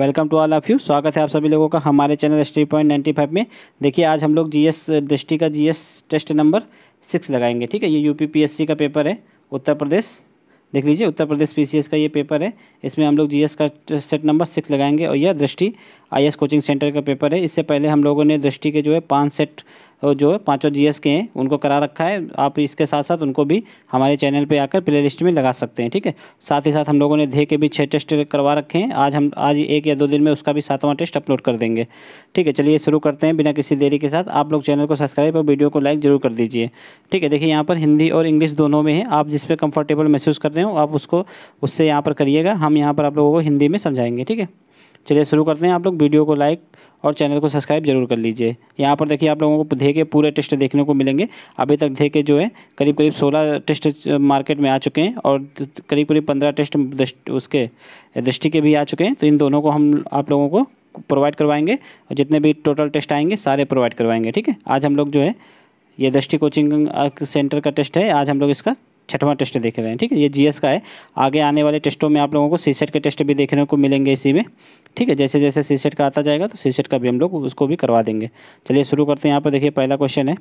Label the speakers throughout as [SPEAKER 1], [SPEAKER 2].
[SPEAKER 1] Welcome to all of you स्वागत है आप सभी लोगों का हमारे channel history point ninety five में देखिए आज हम लोग जीएस दृष्टि का जीएस टेस्ट नंबर सिक्स लगाएंगे ठीक है ये यूपीपीएससी का पेपर है उत्तर प्रदेश देख लीजिए उत्तर प्रदेश पीसीएस का ये पेपर है इसमें हम लोग जीएस का सेट नंबर सिक्स लगाएंगे और यह दृष्टि एस कोचिंग सेंटर का पेपर है इससे पहले हम लोगों ने दृष्टि के जो है पाँच सेट तो जो है पाँचों जी के हैं उनको करा रखा है आप इसके साथ साथ उनको भी हमारे चैनल पे आकर प्ले लिस्ट में लगा सकते हैं ठीक है साथ ही साथ हम लोगों ने धे के भी छः टेस्ट करवा रखे हैं आज हम आज एक या दो दिन में उसका भी सातवां टेस्ट अपलोड कर देंगे ठीक है चलिए शुरू करते हैं बिना किसी देरी के साथ आप लोग चैनल को सब्सक्राइब और वीडियो को लाइक जरूर कर दीजिए ठीक है देखिए यहाँ पर हिंदी और इंग्लिश दोनों में है आप जिस पर कम्फर्टेबल महसूस कर रहे हो आप उसको उससे यहाँ पर करिएगा हम यहाँ पर आप लोगों को हिंदी में समझाएंगे ठीक है चलिए शुरू करते हैं आप लोग वीडियो को लाइक और चैनल को सब्सक्राइब जरूर कर लीजिए यहाँ पर देखिए आप लोगों को धे के पूरे टेस्ट देखने को मिलेंगे अभी तक धे के जो है करीब करीब सोलह टेस्ट मार्केट में आ चुके हैं और करीब करीब पंद्रह टेस्ट उसके दृष्टि के भी आ चुके हैं तो इन दोनों को हम आप लोगों को प्रोवाइड करवाएंगे और जितने भी टोटल टेस्ट आएंगे सारे प्रोवाइड करवाएंगे ठीक है आज हम लोग जो है ये दृष्टि कोचिंग सेंटर का टेस्ट है आज हम लोग इसका छठवां टेस्ट देख रहे हैं ठीक है ये जीएस का है आगे आने वाले टेस्टों में आप लोगों को सी के टेस्ट भी देखने को मिलेंगे इसी में ठीक है जैसे जैसे सी का आता जाएगा तो सी का भी हम लोग उसको भी करवा देंगे चलिए शुरू करते हैं यहाँ पर देखिए पहला क्वेश्चन है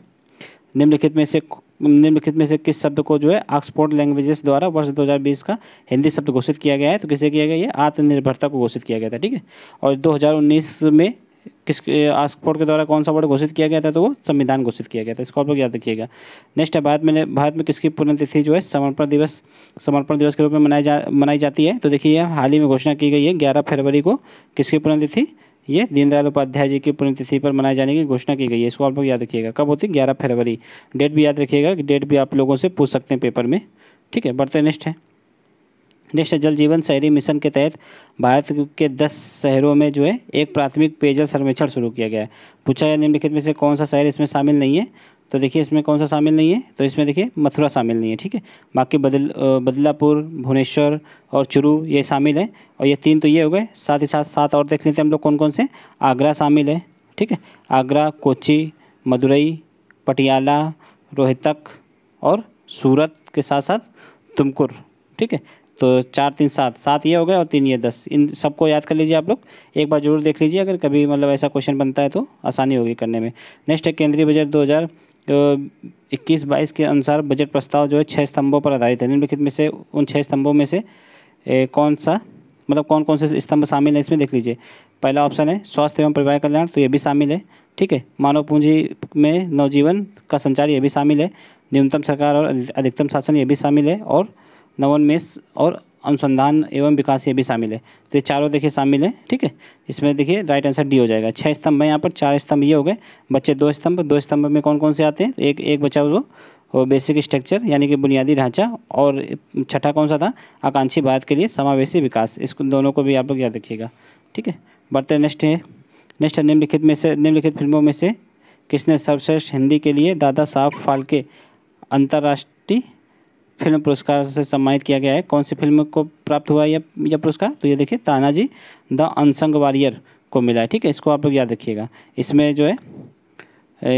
[SPEAKER 1] निम्नलिखित में से निम्नलिखित में से किस शब्द को जो है ऑक्सफोर्ड लैंग्वेजेस द्वारा वर्ष 2020 का हिंदी शब्द घोषित किया गया है तो किसे किया गया है आत्मनिर्भरता को घोषित किया गया था ठीक है और 2019 में किस आस्कपोर्ट के द्वारा कौन सा वर्ड घोषित किया गया था तो वो संविधान घोषित किया गया था इसको आप लोग याद रखिएगा नेक्स्ट है भारत में भारत में किसकी पुण्यतिथि जो है समर्पण दिवस समर्पण दिवस के रूप में मनाई जा मनाई जाती है तो देखिए हाल ही में घोषणा की गई है ग्यारह फरवरी को किसकी पुण्यतिथि ये दीनदयाल उपाध्याय जी की पुण्यतिथि पर मनाए जाने की घोषणा की गई है इसको आप लोग याद रखिएगा कब होती है ग्यारह फरवरी डेट भी याद रखिएगा डेट भी आप लोगों से पूछ सकते हैं पेपर में ठीक है बढ़ते नेक्स्ट है नेक्स्ट जल जीवन शहरी मिशन के तहत भारत के दस शहरों में जो है एक प्राथमिक पेयजल सर्वेक्षण शुरू किया गया है पूछा गया निम्नलिखित में से कौन सा शहर इसमें शामिल नहीं है तो देखिए इसमें कौन सा शामिल नहीं है तो इसमें देखिए मथुरा शामिल नहीं है ठीक है बाकी बदल बदलापुर भुवनेश्वर और चुरू ये शामिल है और ये तीन तो ये हो गए साथ ही साथ सात और देख लेते हैं हम लोग कौन कौन से आगरा शामिल है ठीक है आगरा कोची मदुरई पटियाला रोहतक और सूरत के साथ साथ तुमकुर ठीक है तो चार तीन सात सात ये हो गए और तीन ये दस इन सबको याद कर लीजिए आप लोग एक बार जरूर देख लीजिए अगर कभी मतलब ऐसा क्वेश्चन बनता है तो आसानी होगी करने में नेक्स्ट है केंद्रीय बजट दो हज़ार इक्कीस बाईस के अनुसार बजट प्रस्ताव जो है छः स्तंभों पर आधारित है निम्नलिखित में से उन छः स्तंभों में से ए, कौन सा मतलब कौन कौन से स्तंभ शामिल हैं इसमें देख लीजिए पहला ऑप्शन है स्वास्थ्य एवं परिवार कल्याण तो ये भी शामिल है ठीक है मानव पूंजी में नवजीवन का संचार ये भी शामिल है न्यूनतम सरकार और अधिकतम शासन ये भी शामिल है और नवोन्मेष और अनुसंधान एवं विकास ये भी शामिल है तो ये चारों देखिए शामिल है ठीक है इसमें देखिए राइट आंसर डी हो जाएगा छः स्तंभ है यहाँ पर चार स्तंभ ये हो गए बच्चे दो स्तंभ दो स्तंभ में कौन कौन से आते हैं एक एक बच्चा वो और बेसिक स्ट्रक्चर यानी कि बुनियादी ढांचा और छठा कौन सा था आकांक्षी भारत के लिए समावेशी विकास इसको दोनों को भी आप लोग याद रखिएगा ठीक है बढ़ते नेक्स्ट है नेक्स्ट है निम्नलिखित में से निम्नलिखित फिल्मों में से किसने सर्वश्रेष्ठ हिंदी के लिए दादा साहब फाल्के अंतर्राष्ट्रीय फिल्म पुरस्कार से सम्मानित किया गया है कौन सी फिल्म को प्राप्त हुआ है यह पुरस्कार तो ये देखिए तानाजी द अनसंग वॉरियर को मिला है ठीक है इसको आप लोग याद रखिएगा इसमें जो है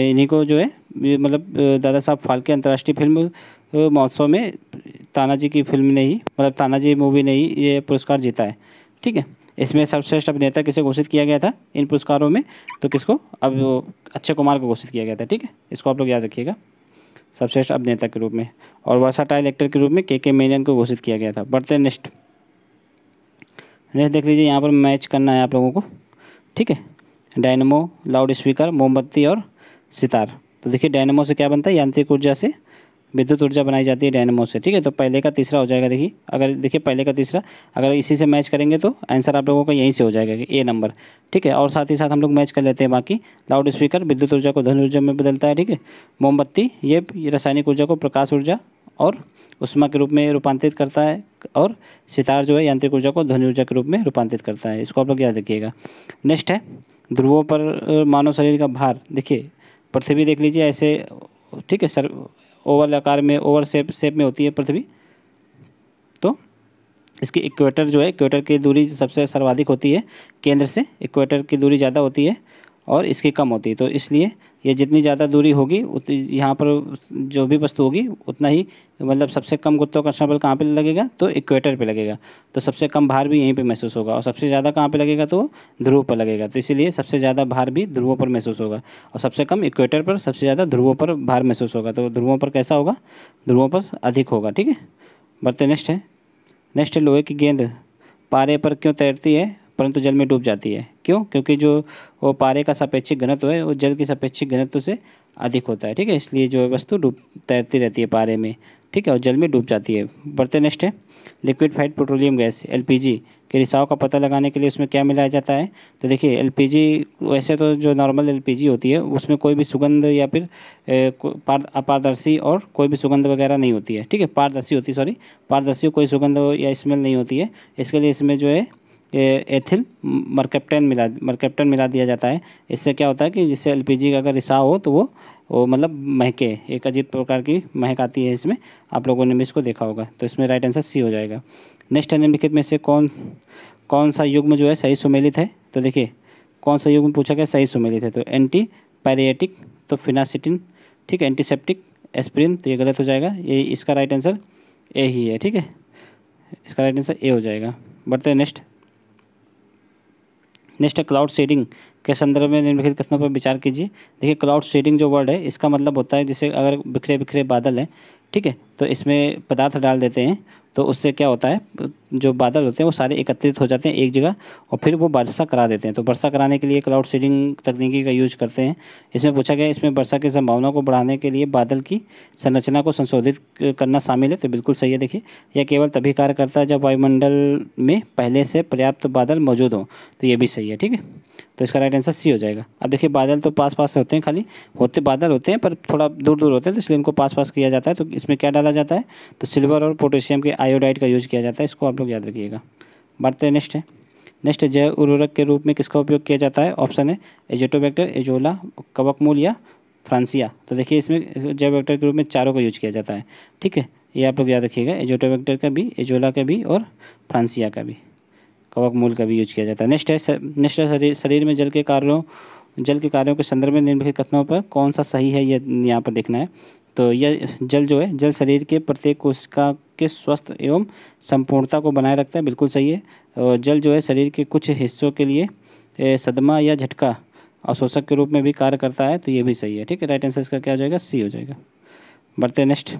[SPEAKER 1] इन्हीं को जो है मतलब दादा साहब फाल्के अंतर्राष्ट्रीय फिल्म महोत्सव में तानाजी की फिल्म ने ही मतलब तानाजी मूवी ने ही ये पुरस्कार जीता है ठीक है इसमें सर्वश्रेष्ठ अभिनेता किसे घोषित किया गया था इन पुरस्कारों में तो किसको अब अक्षय कुमार को घोषित किया गया था ठीक है इसको आप लोग याद रखिएगा सर्वश्रेष्ठ अभिनेता के रूप में और टाइल एक्टर के रूप में के के मेनन को घोषित किया गया था बढ़ते नेक्स्ट नेक्स्ट देख लीजिए यहाँ पर मैच करना है आप लोगों को ठीक है डायनमो लाउड स्पीकर मोमबत्ती और सितार तो देखिए डायनमो से क्या बनता है यांत्रिक ऊर्जा से विद्युत ऊर्जा बनाई जाती है डायनमो से ठीक है तो पहले का तीसरा हो जाएगा देखिए अगर देखिए पहले का तीसरा अगर इसी से मैच करेंगे तो आंसर आप लोगों का यहीं से हो जाएगा ए नंबर ठीक है और साथ ही साथ हम लोग मैच कर लेते हैं बाकी लाउड स्पीकर विद्युत ऊर्जा को धन ऊर्जा में बदलता है ठीक है मोमबत्ती ये रासायनिक ऊर्जा को प्रकाश ऊर्जा और उष्मा के रूप में रूपांतरित करता है और सितार जो है यांत्रिक ऊर्जा को ध्वनि ऊर्जा के रूप में रूपांतरित करता है इसको आप लोग याद रखिएगा नेक्स्ट है ध्रुवों पर मानव शरीर का भार देखिए पृथ्वी देख लीजिए ऐसे ठीक है सर ओवल आकार में ओवर शेप शेप में होती है पृथ्वी तो इसकी इक्वेटर जो है इक्वेटर की दूरी सबसे सर्वाधिक होती है केंद्र से इक्वेटर की दूरी ज़्यादा होती है और इसकी कम होती है तो इसलिए ये जितनी ज़्यादा दूरी होगी उतनी यहाँ पर जो भी वस्तु होगी उतना ही मतलब सबसे कम गुरुत्वाकर्षण बल कहाँ पे लगेगा तो इक्वेटर पे लगेगा तो सबसे कम भार भी यहीं पे महसूस होगा और सबसे ज़्यादा कहाँ पे लगेगा तो ध्रुव पर लगेगा तो इसीलिए सबसे ज़्यादा भार भी ध्रुवों पर महसूस होगा और सबसे कम इक्वेटर पर सबसे ज़्यादा ध्रुवों पर भार महसूस होगा तो ध्रुवों पर कैसा होगा ध्रुवों पर अधिक होगा ठीक है बढ़ते नेक्स्ट है नेक्स्ट है लोहे की गेंद पारे पर क्यों तैरती है परंतु जल में डूब जाती है क्यों क्योंकि जो वो पारे का सापेक्षिक घनत्व है वो जल की सापेक्षिक घनत्व से अधिक होता है ठीक है इसलिए जो है वस्तु डूब तैरती रहती है पारे में ठीक है और जल में डूब जाती है बढ़ते नेक्स्ट है liquefied petroleum gas L के रिसाव का पता लगाने के लिए उसमें क्या मिलाया जाता है तो देखिए एल वैसे तो जो नॉर्मल एल होती है उसमें कोई भी सुगंध या फिर अपारदर्शी और कोई भी सुगंध वगैरह नहीं होती है ठीक है पारदर्शी होती है सॉरी पारदर्शी कोई सुगंध या स्मेल नहीं होती है इसके लिए इसमें जो है एथिल मरकेप्टन मिला मरकेप्टन मिला दिया जाता है इससे क्या होता है कि जिससे एलपीजी का अगर रिसाव हो तो वो वो मतलब महके एक अजीब प्रकार की महक आती है इसमें आप लोगों ने भी इसको देखा होगा तो इसमें राइट आंसर सी हो जाएगा नेक्स्ट निम्नलिखित में से कौन कौन सा युग्म जो है सही सुमेलित है तो देखिए कौन सा युग्म पूछा गया सही सुमेलित है तो एंटी पैरिएटिक तो फिनासिटिन ठीक है एंटीसेप्टिक एस्प्रिन तो ये गलत हो जाएगा ये इसका राइट आंसर ए ही है ठीक है इसका राइट आंसर ए हो जाएगा बढ़ते हैं नेक्स्ट नेक्स्ट है क्लाउड शेडिंग के संदर्भ में निम्नलिखित कथनों पर विचार कीजिए देखिए क्लाउड शेडिंग जो वर्ड है इसका मतलब होता है जैसे अगर बिखरे बिखरे बादल हैं ठीक है तो इसमें पदार्थ डाल देते हैं तो उससे क्या होता है जो बादल होते हैं वो सारे एकत्रित हो जाते हैं एक जगह और फिर वो वर्षा करा देते हैं तो वर्षा कराने के लिए क्लाउड सीडिंग तकनीकी का यूज करते हैं इसमें पूछा गया इसमें वर्षा की संभावना को बढ़ाने के लिए बादल की संरचना को संशोधित करना शामिल है तो बिल्कुल सही है देखिए यह केवल तभी कार्य करता है जब वायुमंडल में पहले से पर्याप्त बादल मौजूद हों तो ये भी सही है ठीक है तो इसका राइट आंसर सी हो जाएगा अब देखिए बादल तो पास पास होते हैं खाली होते बादल होते हैं पर थोड़ा दूर दूर होते हैं तो इसलिए इनको पास पास किया जाता है तो इसमें क्या डाला जाता है तो सिल्वर और पोटेशियम के आयोडाइड का यूज़ किया जाता है इसको आप लोग याद रखिएगा बढ़ते हैं नेक्स्ट है नेक्स्ट जैव उर्वरक के रूप में किसका उपयोग किया जाता है ऑप्शन है एजोटोबैक्टर एजोला कवकमूल या फ्रांसिया तो देखिए इसमें जैव वैक्टर के रूप में चारों का यूज किया जाता है ठीक है ये आप लोग याद रखिएगा एजोटोबैक्टर का भी एजोला का भी और फ्रांसिया का भी कवक मूल का भी यूज किया जाता है नेक्स्ट है नेक्स्ट है शरीर शरीर में जल के कार्यों जल के कार्यों के संदर्भ में निम्नलिखित कथनों पर कौन सा सही है यह यहाँ पर देखना है तो यह जल जो है जल शरीर के प्रत्येक कोशिका के स्वस्थ एवं संपूर्णता को बनाए रखता है बिल्कुल सही है और जल जो है शरीर के कुछ हिस्सों के लिए सदमा या झटका अवशोषक के रूप में भी कार्य करता है तो ये भी सही है ठीक है राइट आंसर इसका क्या हो जाएगा सी हो जाएगा बढ़ते नेक्स्ट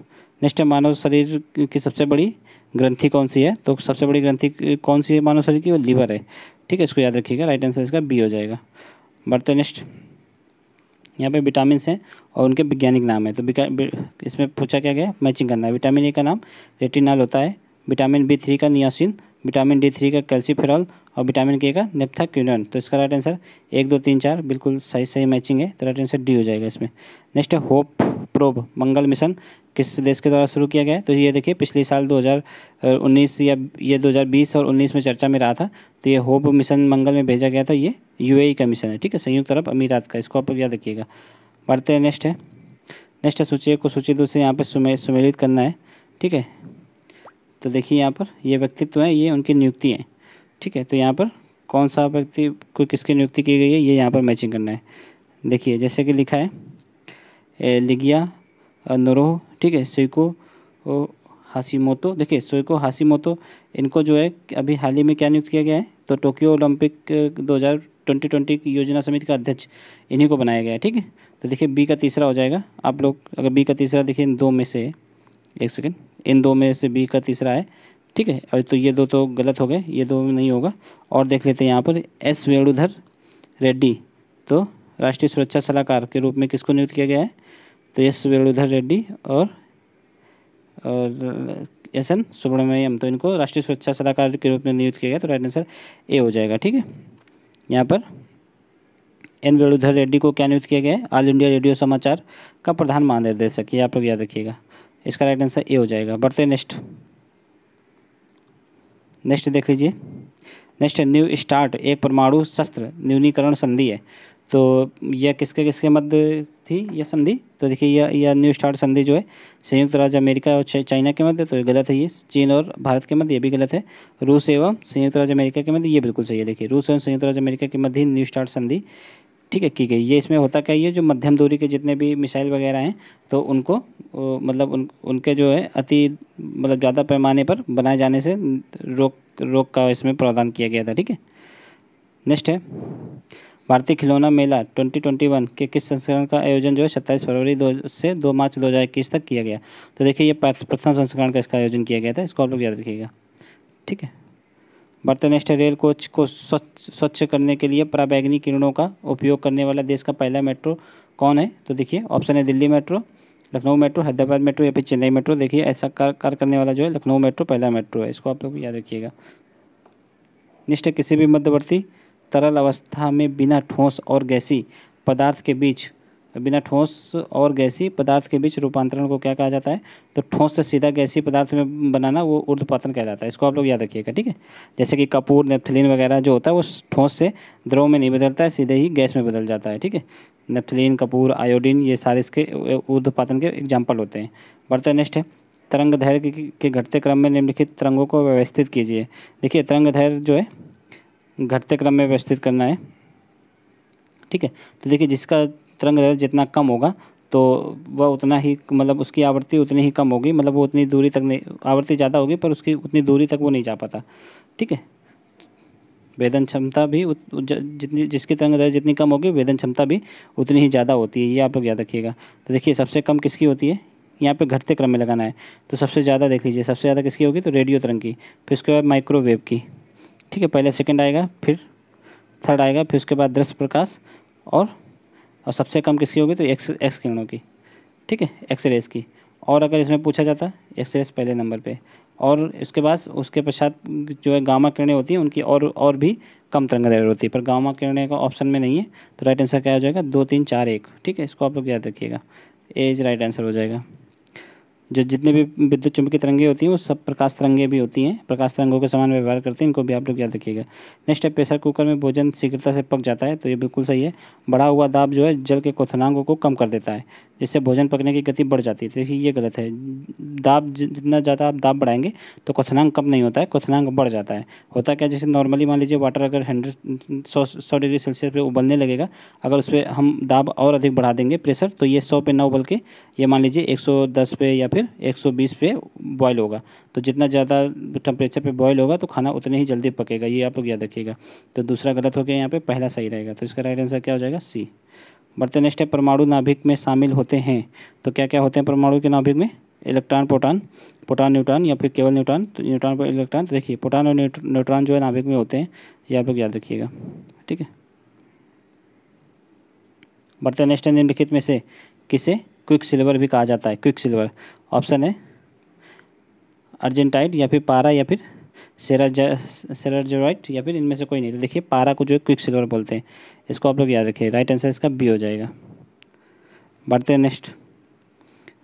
[SPEAKER 1] नेक्स्ट है मानव शरीर की सबसे बड़ी ग्रंथि कौन सी है तो सबसे बड़ी ग्रंथि कौन सी है मानव शरीर की वो लीवर है ठीक है इसको याद रखिएगा राइट आंसर इसका बी हो जाएगा बढ़ते नेक्स्ट यहाँ पे विटामिन हैं और उनके वैज्ञानिक नाम है तो इसमें पूछा क्या गया मैचिंग करना है विटामिन ए का नाम रेटिनाल होता है विटामिन बी थ्री का नियासिन विटामिन डी थ्री का कैल्सीफेरॉल और विटामिन के का नेपथा नेप्थाक्यूनन तो इसका राइट आंसर एक दो तीन चार बिल्कुल सही सही मैचिंग है तो राइट आंसर डी हो जाएगा इसमें नेक्स्ट है होप प्रोब मंगल मिशन किस देश के द्वारा शुरू किया गया है तो ये देखिए पिछले साल 2019 या ये 2020 और 19 में चर्चा में रहा था तो ये होप मिशन मंगल में भेजा गया था ये यू e का मिशन है ठीक है संयुक्त अरब अमीरात का इसको आप याद रखिएगा बढ़ते हैं नेक्स्ट है नेक्स्ट है सूची को सूची दूसरे यहाँ पर सुमे सुमेलित करना है ठीक है तो देखिए यहाँ पर ये व्यक्तित्व है ये उनकी नियुक्ति है ठीक है तो यहाँ पर कौन सा व्यक्ति को किसकी नियुक्ति की गई है ये यहाँ पर मैचिंग करना है देखिए जैसे कि लिखा है लिगिया नोरोह ठीक है हासी हासीमोतो देखिए सोइको हासीमोतो इनको जो है अभी हाल ही में क्या नियुक्त किया गया है तो टोक्यो ओलंपिक 2020 की योजना समिति का अध्यक्ष इन्हीं को बनाया गया है ठीक है तो देखिए बी का तीसरा हो जाएगा आप लोग अगर बी का तीसरा देखिए दो में से एक सेकेंड इन दो में से बी का तीसरा है ठीक है और तो ये दो तो गलत हो गए ये दो नहीं होगा और देख लेते हैं यहाँ पर एस वेणुधर रेड्डी तो राष्ट्रीय सुरक्षा सलाहकार के रूप में किसको नियुक्त किया गया है तो एस वेणुधर रेड्डी और, और एस एन सुब्रमण्यम तो इनको राष्ट्रीय सुरक्षा सलाहकार के रूप में नियुक्त किया गया तो राइट आंसर ए हो जाएगा ठीक है यहाँ पर एन वेणुधर रेड्डी को क्या नियुक्त किया गया है ऑल इंडिया रेडियो समाचार का प्रधान महानिर्देशक ये आप लोग याद रखिएगा इसका राइट आंसर ए हो जाएगा बढ़ते नेक्स्ट नेक्स्ट देख लीजिए नेक्स्ट न्यू स्टार्ट एक परमाणु शस्त्र न्यूनीकरण संधि है तो यह किसके किसके मध्य थी यह संधि तो देखिए यह यह न्यू स्टार्ट संधि जो है संयुक्त राज्य अमेरिका और चाइना के मध्य तो ये गलत है ये चीन और भारत के मध्य ये भी गलत है रूस एवं संयुक्त राज्य अमेरिका के मध्य ये बिल्कुल सही है देखिए रूस एवं संयुक्त राज्य अमेरिका के मध्य न्यू स्टार्ट संधि ठीक है की गई ये इसमें होता क्या ये जो मध्यम दूरी के जितने भी मिसाइल वगैरह हैं तो उनको मतलब उन उनके जो है अति मतलब ज़्यादा पैमाने पर बनाए जाने से रोक रोक का इसमें प्रावधान किया गया था ठीक है नेक्स्ट है भारतीय खिलौना मेला 2021 के किस संस्करण का आयोजन जो है सत्ताईस फरवरी दो से दो मार्च दो हज़ार इक्कीस तक किया गया तो देखिए ये प्रथम संस्करण का इसका आयोजन किया गया था इसको आप लोग याद रखिएगा ठीक है बर्तनस्थ रेल कोच को स्वच्छ स्वच्छ करने के लिए पराबैंगनी किरणों का उपयोग करने वाला देश का पहला मेट्रो कौन है तो देखिए ऑप्शन है Delhi metro Lucknow metro Hyderabad metro या फिर चेन्नई मेट्रो देखिए ऐसा कार कार करने वाला जो है लखनऊ मेट्रो पहला मेट्रो है इसको आप लोग याद रखिएगा निष्ठ किसी भी मध्यवर्ती तरल अवस्था में बिना ठोस और गैसी पदार्थ के बीच बिना ठोस और गैसी पदार्थ के बीच रूपांतरण को क्या कहा जाता है तो ठोस से सीधा गैसी पदार्थ में बनाना वो ऊर्ध्वपातन कहा जाता है इसको आप लोग याद रखिएगा ठीक है जैसे कि कपूर नेफ्थलीन वगैरह जो होता है वो ठोस से द्रव में नहीं बदलता है सीधे ही गैस में बदल जाता है ठीक है नेफ्थलीन कपूर आयोडीन ये सारे इसके ऊर्ध्वपातन के एग्जाम्पल होते हैं बढ़ते नेक्स्ट है तरंग धैर्य के घटते क्रम में निम्नलिखित तरंगों को व्यवस्थित कीजिए देखिए तरंग धैर्य जो है घटते क्रम में व्यवस्थित करना है ठीक है तो देखिए जिसका तरंग दैर्ध्य जितना कम होगा तो वह उतना ही मतलब उसकी आवृत्ति उतनी ही कम होगी मतलब वो उतनी दूरी तक नहीं आवृत्ति ज़्यादा होगी पर उसकी उतनी दूरी तक वो नहीं जा पाता ठीक है वेदन क्षमता भी जितनी जिसकी तरंग दैर्ध्य जितनी कम होगी वेदन क्षमता भी उतनी ही ज़्यादा होती है ये आप लोग याद रखिएगा तो देखिए सबसे कम किसकी होती है यहाँ पे घटते क्रम में लगाना है तो सबसे ज़्यादा देख लीजिए सबसे ज़्यादा किसकी होगी तो रेडियो तरंग की फिर उसके बाद माइक्रोवेव की ठीक है पहले सेकंड आएगा फिर थर्ड आएगा फिर उसके बाद दृश्य प्रकाश और और सबसे कम किसकी होगी तो एक्स एक्स किरणों की ठीक है एक्स रेस की और अगर इसमें पूछा जाता एक्स रेस पहले नंबर पे और उसके बाद उसके पश्चात जो है गामा किरणें होती हैं उनकी और और भी कम तरंग दैर्य होती है पर गामा किरणें का ऑप्शन में नहीं है तो राइट आंसर क्या हो जाएगा दो तीन चार एक ठीक है इसको आप लोग याद रखिएगा एज राइट आंसर हो जाएगा जो जितने भी विद्युत चुंबकीय तरंगे होती हैं वो सब प्रकाश तरंगे भी होती हैं प्रकाश तरंगों के समान व्यवहार करती हैं इनको भी आप लोग याद रखिएगा नेक्स्ट है प्रेशर कुकर में भोजन शीघ्रता से पक जाता है तो ये बिल्कुल सही है बढ़ा हुआ दाब जो है जल के कोथनांगों को कम कर देता है जिससे भोजन पकने की गति बढ़ जाती है तो देखिए ये गलत है दाब जितना ज़्यादा आप दाब बढ़ाएंगे तो क्वथनांक कम नहीं होता है क्वथनांक बढ़ जाता है होता क्या जैसे नॉर्मली मान लीजिए वाटर अगर हंड्रेड सौ सौ डिग्री सेल्सियस पर उबलने लगेगा अगर उस पर हम दाब और अधिक बढ़ा देंगे प्रेशर तो ये सौ पे ना उबल के ये मान लीजिए एक सौ दस पे या फिर एक सौ बीस पे बॉयल होगा तो जितना ज़्यादा टेम्परेचर पे बॉयल होगा तो खाना उतने ही जल्दी पकेगा ये आप लोग याद रखिएगा तो दूसरा गलत हो गया यहाँ पे पहला सही रहेगा तो इसका राइट आंसर क्या हो जाएगा सी बढ़ते नेक्स्ट है परमाणु नाभिक में शामिल होते हैं तो क्या क्या होते हैं परमाणु के नाभिक में इलेक्ट्रॉन प्रोटॉन प्रोटॉन न्यूट्रॉन या फिर केवल न्यूट्रॉन तो न्यूट्रॉन पर इलेक्ट्रॉन तो देखिए प्रोटॉन और न्यूट्रॉन जो है नाभिक में होते हैं ये आप लोग याद रखिएगा ठीक है बढ़ते नेक्स्ट है निम्नलिखित में से किसे क्विक सिल्वर भी कहा जाता है क्विक सिल्वर ऑप्शन है अर्जेंटाइट या फिर पारा या फिर राइट या फिर इनमें से कोई नहीं तो देखिए पारा को जो है क्विक सिल्वर बोलते हैं इसको आप लोग याद रखिए राइट आंसर इसका बी हो जाएगा बढ़ते हैं नेक्स्ट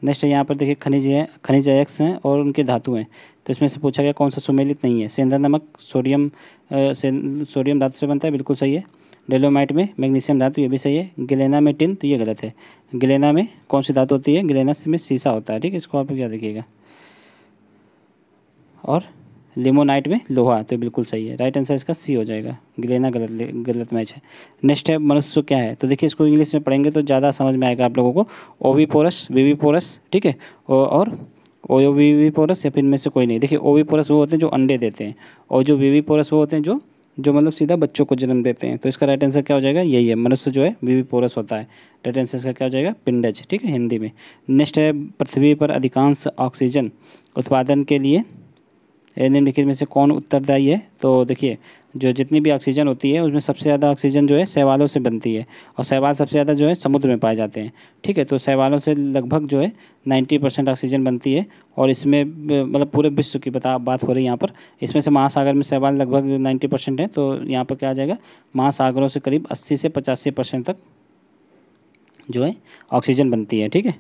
[SPEAKER 1] नेक्स्ट यहाँ पर देखिए खनिज है खनिज एक्स हैं और उनके धातु हैं तो इसमें से पूछा गया कौन सा सुमेलित नहीं है सेंधा नमक सोडियम सोडियम धातु से बनता है बिल्कुल सही है डेलोमाइट में मैग्नीशियम धातु ये भी सही है गिलेना में टिन तो ये गलत है गिलेना में कौन सी धातु होती है गिलेना में शीशा होता है ठीक है इसको आप याद रखिएगा और लिमोनाइट में लोहा तो बिल्कुल सही है राइट आंसर इसका सी हो जाएगा गिलेना गलत गलत मैच है नेक्स्ट है मनुष्य क्या है तो देखिए इसको इंग्लिश में पढ़ेंगे तो ज़्यादा समझ में आएगा आप लोगों को ओवी पोरस वीवी पोरस ठीक है और वी पोरस या फिर इनमें से कोई नहीं देखिए ओवी पोरस वो होते हैं जो अंडे देते हैं और जो वीवी पोरस वो होते हैं जो जो मतलब सीधा बच्चों को जन्म देते हैं तो इसका राइट आंसर क्या हो जाएगा यही है मनुष्य जो है वीवी पोरस होता है राइट आंसर इसका क्या हो जाएगा पिंडज ठीक है हिंदी में नेक्स्ट है पृथ्वी पर अधिकांश ऑक्सीजन उत्पादन के लिए निम्नलिखित में से कौन उत्तरदायी है तो देखिए जो जितनी भी ऑक्सीजन होती है उसमें सबसे ज़्यादा ऑक्सीजन जो है शैवालों से बनती है और शैवाल सबसे ज़्यादा जो है समुद्र में पाए जाते हैं ठीक है तो शैवालों से लगभग जो है नाइन्टी परसेंट ऑक्सीजन बनती है और इसमें मतलब पूरे विश्व की बता बात हो रही है यहाँ पर इसमें से महासागर में शैवाल लगभग नाइन्टी परसेंट है तो यहाँ पर क्या आ जाएगा महासागरों से करीब अस्सी से पचासी परसेंट तक जो है ऑक्सीजन बनती है ठीक है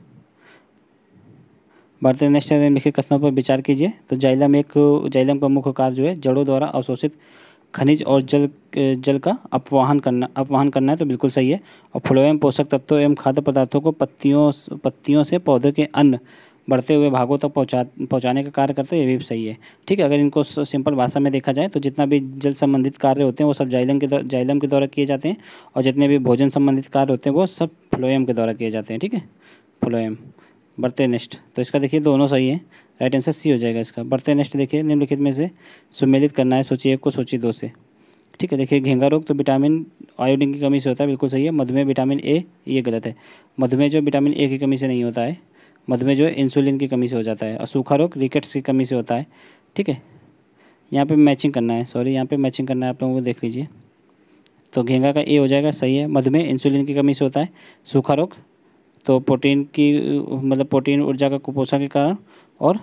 [SPEAKER 1] भारतीय नेशनल ने लिखे कथनों पर विचार कीजिए तो जाइलम एक जाइलम का मुख्य कार्य जो है जड़ों द्वारा अवशोषित खनिज और जल जल का अपवाहन करना अपवाहन करना है तो बिल्कुल सही है और फ्लोएम पोषक तत्वों एवं खाद्य पदार्थों को पत्तियों पत्तियों से पौधे के अन्न बढ़ते हुए भागों तक तो पहुंचा पहुंचाने का कार्य करते हैं ये भी सही है ठीक है अगर इनको सिंपल भाषा में देखा जाए तो जितना भी जल संबंधित कार्य होते हैं वो सब जाइलम के जाइलम के द्वारा किए जाते हैं और जितने भी भोजन संबंधित कार्य होते हैं वो सब फ्लोएम के द्वारा किए जाते हैं ठीक है फ्लोएम बढ़ते नेस्ट तो इसका देखिए दोनों सही है राइट आंसर सी हो जाएगा इसका बढ़ते नेस्ट देखिए निम्नलिखित में से सुमेलित करना है सोची एक को सोची दो से ठीक है देखिए घेंगा रोग तो विटामिन आयोडीन की कमी से होता है बिल्कुल सही है मधुमेह विटामिन ए ये गलत है मधुमेह जो विटामिन ए की कमी से नहीं होता है मधुमेह जो है इंसुलिन की कमी से हो जाता है और सूखा रोग रिकेट्स की कमी से होता है ठीक है यहाँ पे मैचिंग करना है सॉरी यहाँ पे मैचिंग करना है आप लोगों को देख लीजिए तो घेंगा का ए हो जाएगा सही है मधुमेह इंसुलिन की कमी से होता है सूखा रोग तो प्रोटीन की मतलब प्रोटीन ऊर्जा का कुपोषण के कारण और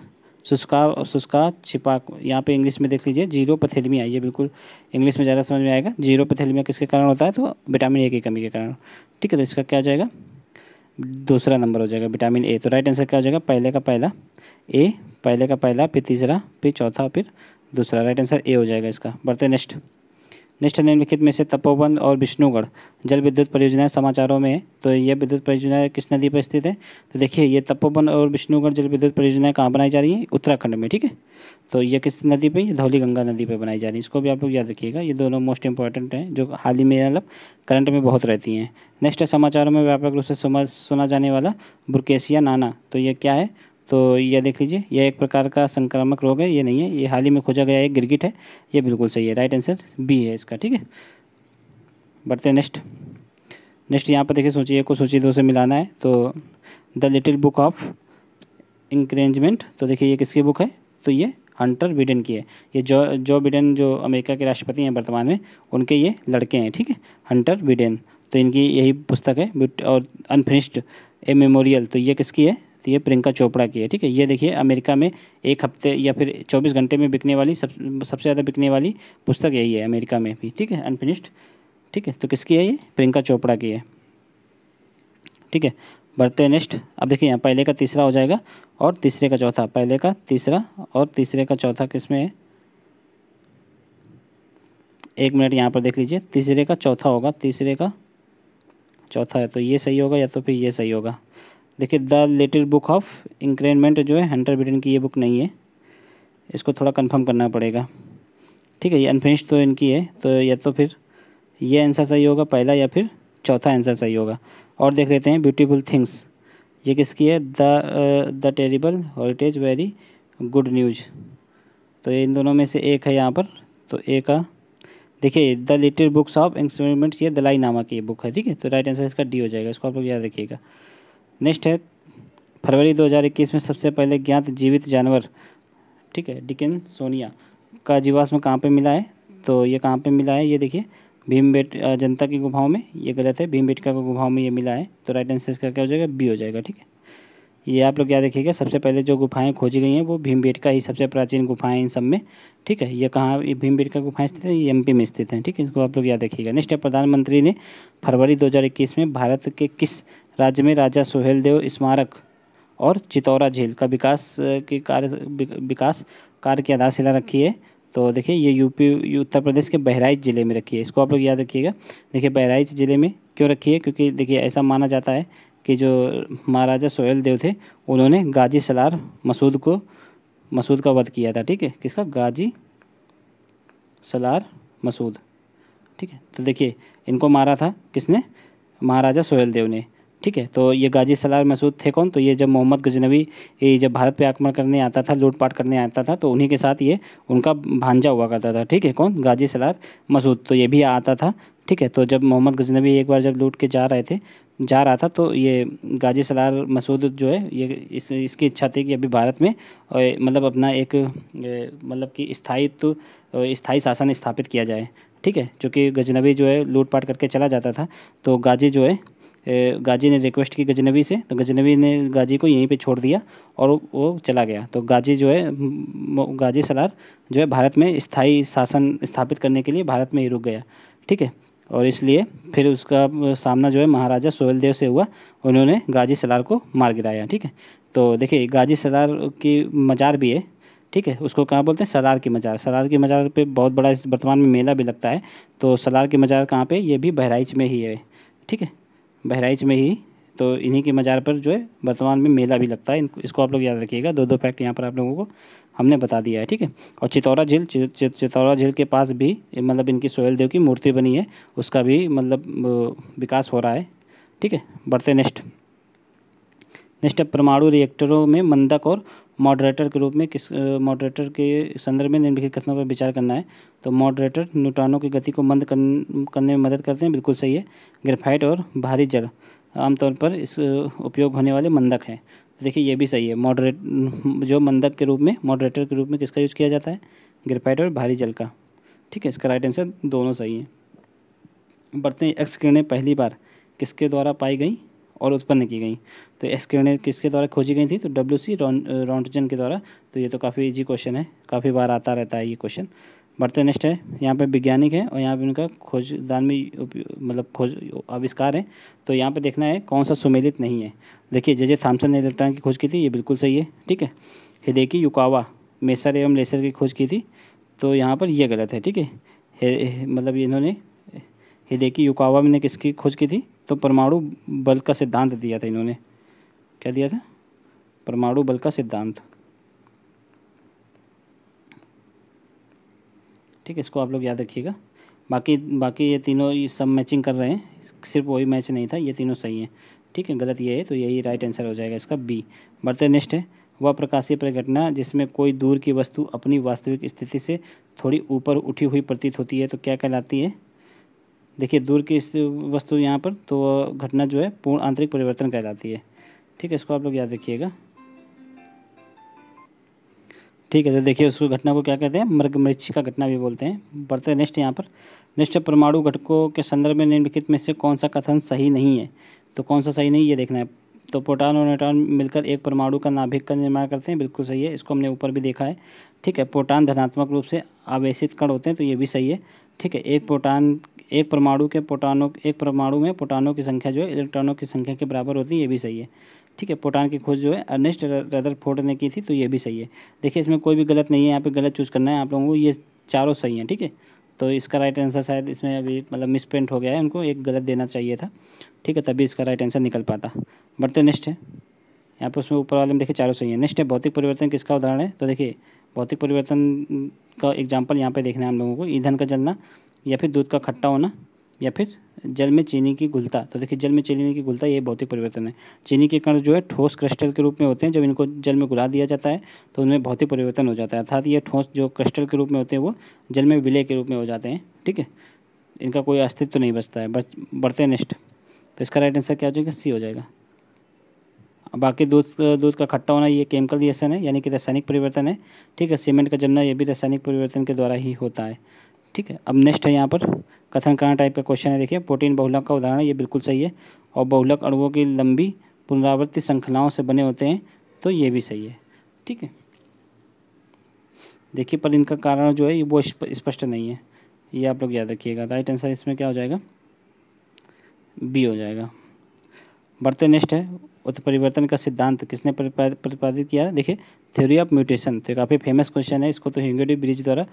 [SPEAKER 1] सुस्का सुस्का छिपा यहाँ पे इंग्लिश में देख लीजिए जीरो पथेलमिया ये बिल्कुल इंग्लिश में ज़्यादा समझ में आएगा जीरो पथेलमिया किसके कारण होता है तो विटामिन ए की कमी के कारण ठीक है तो इसका क्या हो जाएगा दूसरा नंबर हो जाएगा विटामिन ए तो राइट आंसर क्या हो जाएगा पहले का पहला ए पहले का पहला फिर तीसरा फिर चौथा फिर दूसरा राइट आंसर ए हो जाएगा इसका बढ़ते नेक्स्ट नेक्स्ट निम्नलिखित में से तपोवन और विष्णुगढ़ जल विद्युत परियोजनाएं समाचारों में तो ये विद्युत परियोजनाएं किस नदी पर स्थित है तो देखिए ये तपोवन और विष्णुगढ़ जल विद्युत परियोजनाएं कहाँ बनाई जा रही है उत्तराखंड में ठीक है तो ये किस नदी पर धौली गंगा नदी पर बनाई जा रही है इसको भी आप लोग याद रखिएगा ये दोनों मोस्ट इंपॉर्टेंट हैं जो हाल ही में मतलब करंट में बहुत रहती हैं नेक्स्ट समाचारों में व्यापक रूप से सुना जाने वाला बुरकेसिया नाना तो ये क्या है तो यह देख लीजिए यह एक प्रकार का संक्रामक रोग है ये नहीं है ये हाल ही में खोजा गया एक गिरगिट है ये बिल्कुल सही है राइट आंसर बी है इसका ठीक है बढ़ते हैं नेक्स्ट नेक्स्ट यहाँ पर देखिए सोचिए को सोचिए दो से मिलाना है तो the little book of encouragement तो देखिए ये किसकी बुक है तो ये हंटर बिडेन की है ये जो जो बिडेन जो अमेरिका के राष्ट्रपति हैं वर्तमान में उनके ये लड़के हैं ठीक है हंटर बिडेन तो इनकी यही पुस्तक है और अनफिनिश्ड ए मेमोरियल तो ये किसकी है तो है प्रियंका चोपड़ा की है ठीक है ये देखिए अमेरिका में एक हफ्ते या फिर चौबीस घंटे में बिकने वाली सब सबसे ज़्यादा बिकने वाली पुस्तक यही है अमेरिका में भी ठीक है अनफिनिश्ड ठीक है तो किसकी है ये प्रियंका चोपड़ा की है ठीक है बढ़ते हैं नेक्स्ट अब देखिए यहाँ पहले का तीसरा हो जाएगा और तीसरे का चौथा पहले का तीसरा और तीसरे का चौथा किस में है एक मिनट यहाँ पर देख लीजिए तीसरे का चौथा होगा तीसरे का चौथा है तो ये सही होगा या तो फिर ये सही होगा देखिए the latest book of encouragement जो है हंटर ब्रिटेन की ये बुक नहीं है इसको थोड़ा कंफर्म करना पड़ेगा ठीक है ये अनफिनिश तो इनकी है तो या तो फिर ये आंसर सही होगा पहला या फिर चौथा आंसर सही होगा और देख लेते हैं ब्यूटीफुल थिंग्स ये किसकी है the the terrible heritage very good news तो ये इन दोनों में से एक है यहाँ पर तो ए का देखिए the little books of experiments ये दलाई नामा की बुक है ठीक है तो राइट आंसर इसका डी हो जाएगा इसको आप लोग याद रखिएगा नेक्स्ट है फरवरी 2021 में सबसे पहले ज्ञात जीवित जानवर ठीक है डिकेन सोनिया का जीवाश्म कहाँ पे मिला है तो ये कहाँ पे मिला है ये देखिए भीम बेट जनता की गुफाओं में ये गलत है भीम बेटका की गुफाओं में ये मिला है तो राइट आंसर इसका क्या हो जाएगा बी हो जाएगा ठीक है ये आप लोग याद रखिएगा सबसे पहले जो गुफाएं खोजी गई हैं वो भीमबेटका ही सबसे प्राचीन गुफाएं इन सब में ठीक है ये कहाँ भीमबेटका गुफाएं स्थित है ये एमपी में स्थित हैं ठीक है इसको आप लोग याद रखिएगा नेक्स्ट है प्रधानमंत्री ने फरवरी 2021 में भारत के किस राज्य में राजा देव स्मारक और चितौरा झील का विकास के कार्य विकास कार्य की आधारशिला रखी है तो देखिए ये यूपी उत्तर प्रदेश के बहराइच ज़िले में रखी है इसको आप लोग याद रखिएगा देखिए बहराइच ज़िले में क्यों रखी है क्योंकि देखिए ऐसा माना जाता है कि जो महाराजा सोहेल देव थे उन्होंने गाजी सलार मसूद को मसूद का वध किया था ठीक है किसका गाजी सलार मसूद ठीक है तो देखिए इनको मारा था किसने महाराजा सोहेल देव ने ठीक है तो ये गाजी सलार मसूद थे कौन तो ये जब मोहम्मद गजनवी ये जब भारत पे आक्रमण करने आता था लूटपाट करने आता था तो उन्हीं के साथ ये उनका भांजा हुआ करता था ठीक है कौन गाजी सलार मसूद तो ये भी आता था ठीक है तो जब मोहम्मद गजनवी एक बार जब लूट के जा रहे थे जा रहा था तो ये गाजी सलार मसूद जो है ये इस इसकी इच्छा थी कि अभी भारत में मतलब अपना एक मतलब कि स्थायित्व तो, स्थायी शासन स्थापित किया जाए ठीक है चूँकि गजनबी जो है लूटपाट करके चला जाता था तो गाजी जो है गाजी ने रिक्वेस्ट की गजनबी से तो गजनबी ने गाजी को यहीं पे छोड़ दिया और वो चला गया तो गाजी जो है गाजी सलार जो है भारत में स्थाई शासन स्थापित करने के लिए भारत में ही रुक गया ठीक है और इसलिए फिर उसका सामना जो है महाराजा सोहेलदेव से हुआ उन्होंने गाजी सलार को मार गिराया ठीक है तो देखिए गाजी सलार की मज़ार भी है ठीक है उसको कहाँ बोलते हैं सलार की मज़ार सलार की मज़ार पे बहुत बड़ा इस वर्तमान में मेला भी लगता है तो सलार की मज़ार कहाँ पे ये भी बहराइच में ही है ठीक है बहराइच में ही तो इन्हीं के मज़ार पर जो है वर्तमान में मेला भी लगता है इसको आप लोग याद रखिएगा दो दो फैक्ट यहाँ पर आप लोगों को हमने बता दिया है ठीक है और चितौरा झील चितौरा झील के पास भी मतलब इनकी सोहेल देव की मूर्ति बनी है उसका भी मतलब विकास हो रहा है ठीक है बढ़ते नेक्स्ट नेक्स्ट परमाणु रिएक्टरों में मंदक और मॉडरेटर के रूप में किस मॉडरेटर के संदर्भ में निम्नलिखित कथनों पर विचार करना है तो मॉडरेटर न्यूट्रॉनों की गति को मंद करने में मदद करते हैं बिल्कुल सही है ग्रेफाइट और भारी जड़ आमतौर पर इस उपयोग होने वाले मंदक हैं तो देखिए ये भी सही है मॉडरेट जो मंदक के रूप में मॉडरेटर के रूप में किसका यूज़ किया जाता है ग्रेफाइट और भारी जल का ठीक है इसका राइट आंसर दोनों सही है बढ़ते हैं एक्स किरणें पहली बार किसके द्वारा पाई गई और उत्पन्न की गई तो एक्स किरणें किसके द्वारा खोजी गई थी तो डब्ल्यू सी रॉन्टजन के द्वारा तो ये तो काफ़ी ईजी क्वेश्चन है काफ़ी बार आता रहता है ये क्वेश्चन बढ़ते नेक्स्ट है यहाँ पे वैज्ञानिक है और यहाँ पे उनका खोजदान में मतलब खोज आविष्कार है तो यहाँ पे देखना है कौन सा सुमेलित नहीं है देखिए जे जे थॉम्सन ने इलेक्ट्रॉन की खोज की थी ये बिल्कुल सही है ठीक है हिदेकी युकावा मेसर एवं लेसर की खोज की थी तो यहाँ पर यह गलत है ठीक है मतलब इन्होंने हिदेकी युकावा ने किसकी खोज की थी तो परमाणु बल का सिद्धांत दिया था इन्होंने क्या दिया था परमाणु बल का सिद्धांत ठीक है इसको आप लोग याद रखिएगा बाकी बाकी ये तीनों ये सब मैचिंग कर रहे हैं सिर्फ वही मैच नहीं था ये तीनों सही हैं ठीक है गलत ये है तो यही राइट आंसर हो जाएगा इसका बी बढ़ते नेक्स्ट है वह प्रकाशीय परिघटना जिसमें कोई दूर की वस्तु अपनी वास्तविक स्थिति से थोड़ी ऊपर उठी हुई प्रतीत होती है तो क्या कहलाती है देखिए दूर की वस्तु यहाँ पर तो घटना जो है पूर्ण आंतरिक परिवर्तन कहलाती है ठीक है इसको आप लोग याद रखिएगा ठीक है तो देखिए उसको घटना को क्या कहते हैं मृग मृत्यु का घटना भी बोलते हैं बढ़ते हैं नेक्स्ट यहाँ पर नेक्स्ट परमाणु घटकों के संदर्भ में निम्नलिखित में से कौन सा कथन सही नहीं है तो कौन सा सही नहीं ये देखना है तो प्रोटॉन और न्यूट्रॉन मिलकर एक परमाणु का नाभिक का निर्माण करते हैं बिल्कुल सही है इसको हमने ऊपर भी देखा है ठीक है प्रोटॉन धनात्मक रूप से आवेशित कण होते हैं तो ये भी सही है ठीक है एक प्रोटॉन एक परमाणु के प्रोटॉनों एक परमाणु में प्रोटॉनों की संख्या जो है इलेक्ट्रॉनों की संख्या के बराबर होती है ये भी सही है ठीक है पोटान की खोज जो है अर्नेस्ट रदरफोर्ड ने की थी तो ये भी सही है देखिए इसमें कोई भी गलत नहीं है यहाँ पे गलत चूज़ करना है आप लोगों को ये चारों सही हैं ठीक है थीके? तो इसका राइट आंसर शायद इसमें अभी मतलब मिस प्रिंट हो गया है उनको एक गलत देना चाहिए था ठीक है तभी इसका राइट आंसर निकल पाता बढ़ते नेक्स्ट है यहाँ पर उसमें ऊपर वाले में देखिए चारों सही है नेक्स्ट है भौतिक परिवर्तन किसका उदाहरण है तो देखिए भौतिक परिवर्तन का एग्जाम्पल यहाँ पर देखना है हम लोगों को ईंधन का जलना या फिर दूध का खट्टा होना या फिर जल में चीनी की घुलता तो देखिए जल में चीनी की घुलता ये भौतिक परिवर्तन है चीनी के कण जो है ठोस क्रिस्टल के रूप में होते हैं जब इनको जल में घुला दिया जाता है तो उनमें भौतिक परिवर्तन हो जाता है अर्थात ये ठोस जो क्रिस्टल के रूप में होते हैं वो जल में विलय के रूप में हो जाते हैं ठीक है इनका कोई अस्तित्व तो नहीं बचता है बच बढ़ते निष्ठ तो इसका राइट आंसर क्या हो जाएगा सी हो जाएगा बाकी दूध दूध का खट्टा होना ये केमिकल रिएक्शन है यानी कि रासायनिक परिवर्तन है ठीक है सीमेंट का जमना ये भी रासायनिक परिवर्तन के द्वारा ही होता है ठीक है अब नेक्स्ट है यहाँ पर कथन करण टाइप का क्वेश्चन है देखिए प्रोटीन बहुलक का उदाहरण ये बिल्कुल सही है और बहुलक अणुओं की लंबी पुनरावृत्ति श्रृंखलाओं से बने होते हैं तो ये भी सही है ठीक है देखिए पर इनका कारण जो है वो स्पष्ट नहीं है ये आप लोग याद रखिएगा राइट आंसर इसमें क्या हो जाएगा बी हो जाएगा बढ़ते नेक्स्ट है उत्परिवर्तन का सिद्धांत किसने प्रतिपादित किया देखिए थ्योरी ऑफ म्यूटेशन तो काफ़ी फेमस क्वेश्चन है इसको तो हिंगडी ब्रिज द्वारा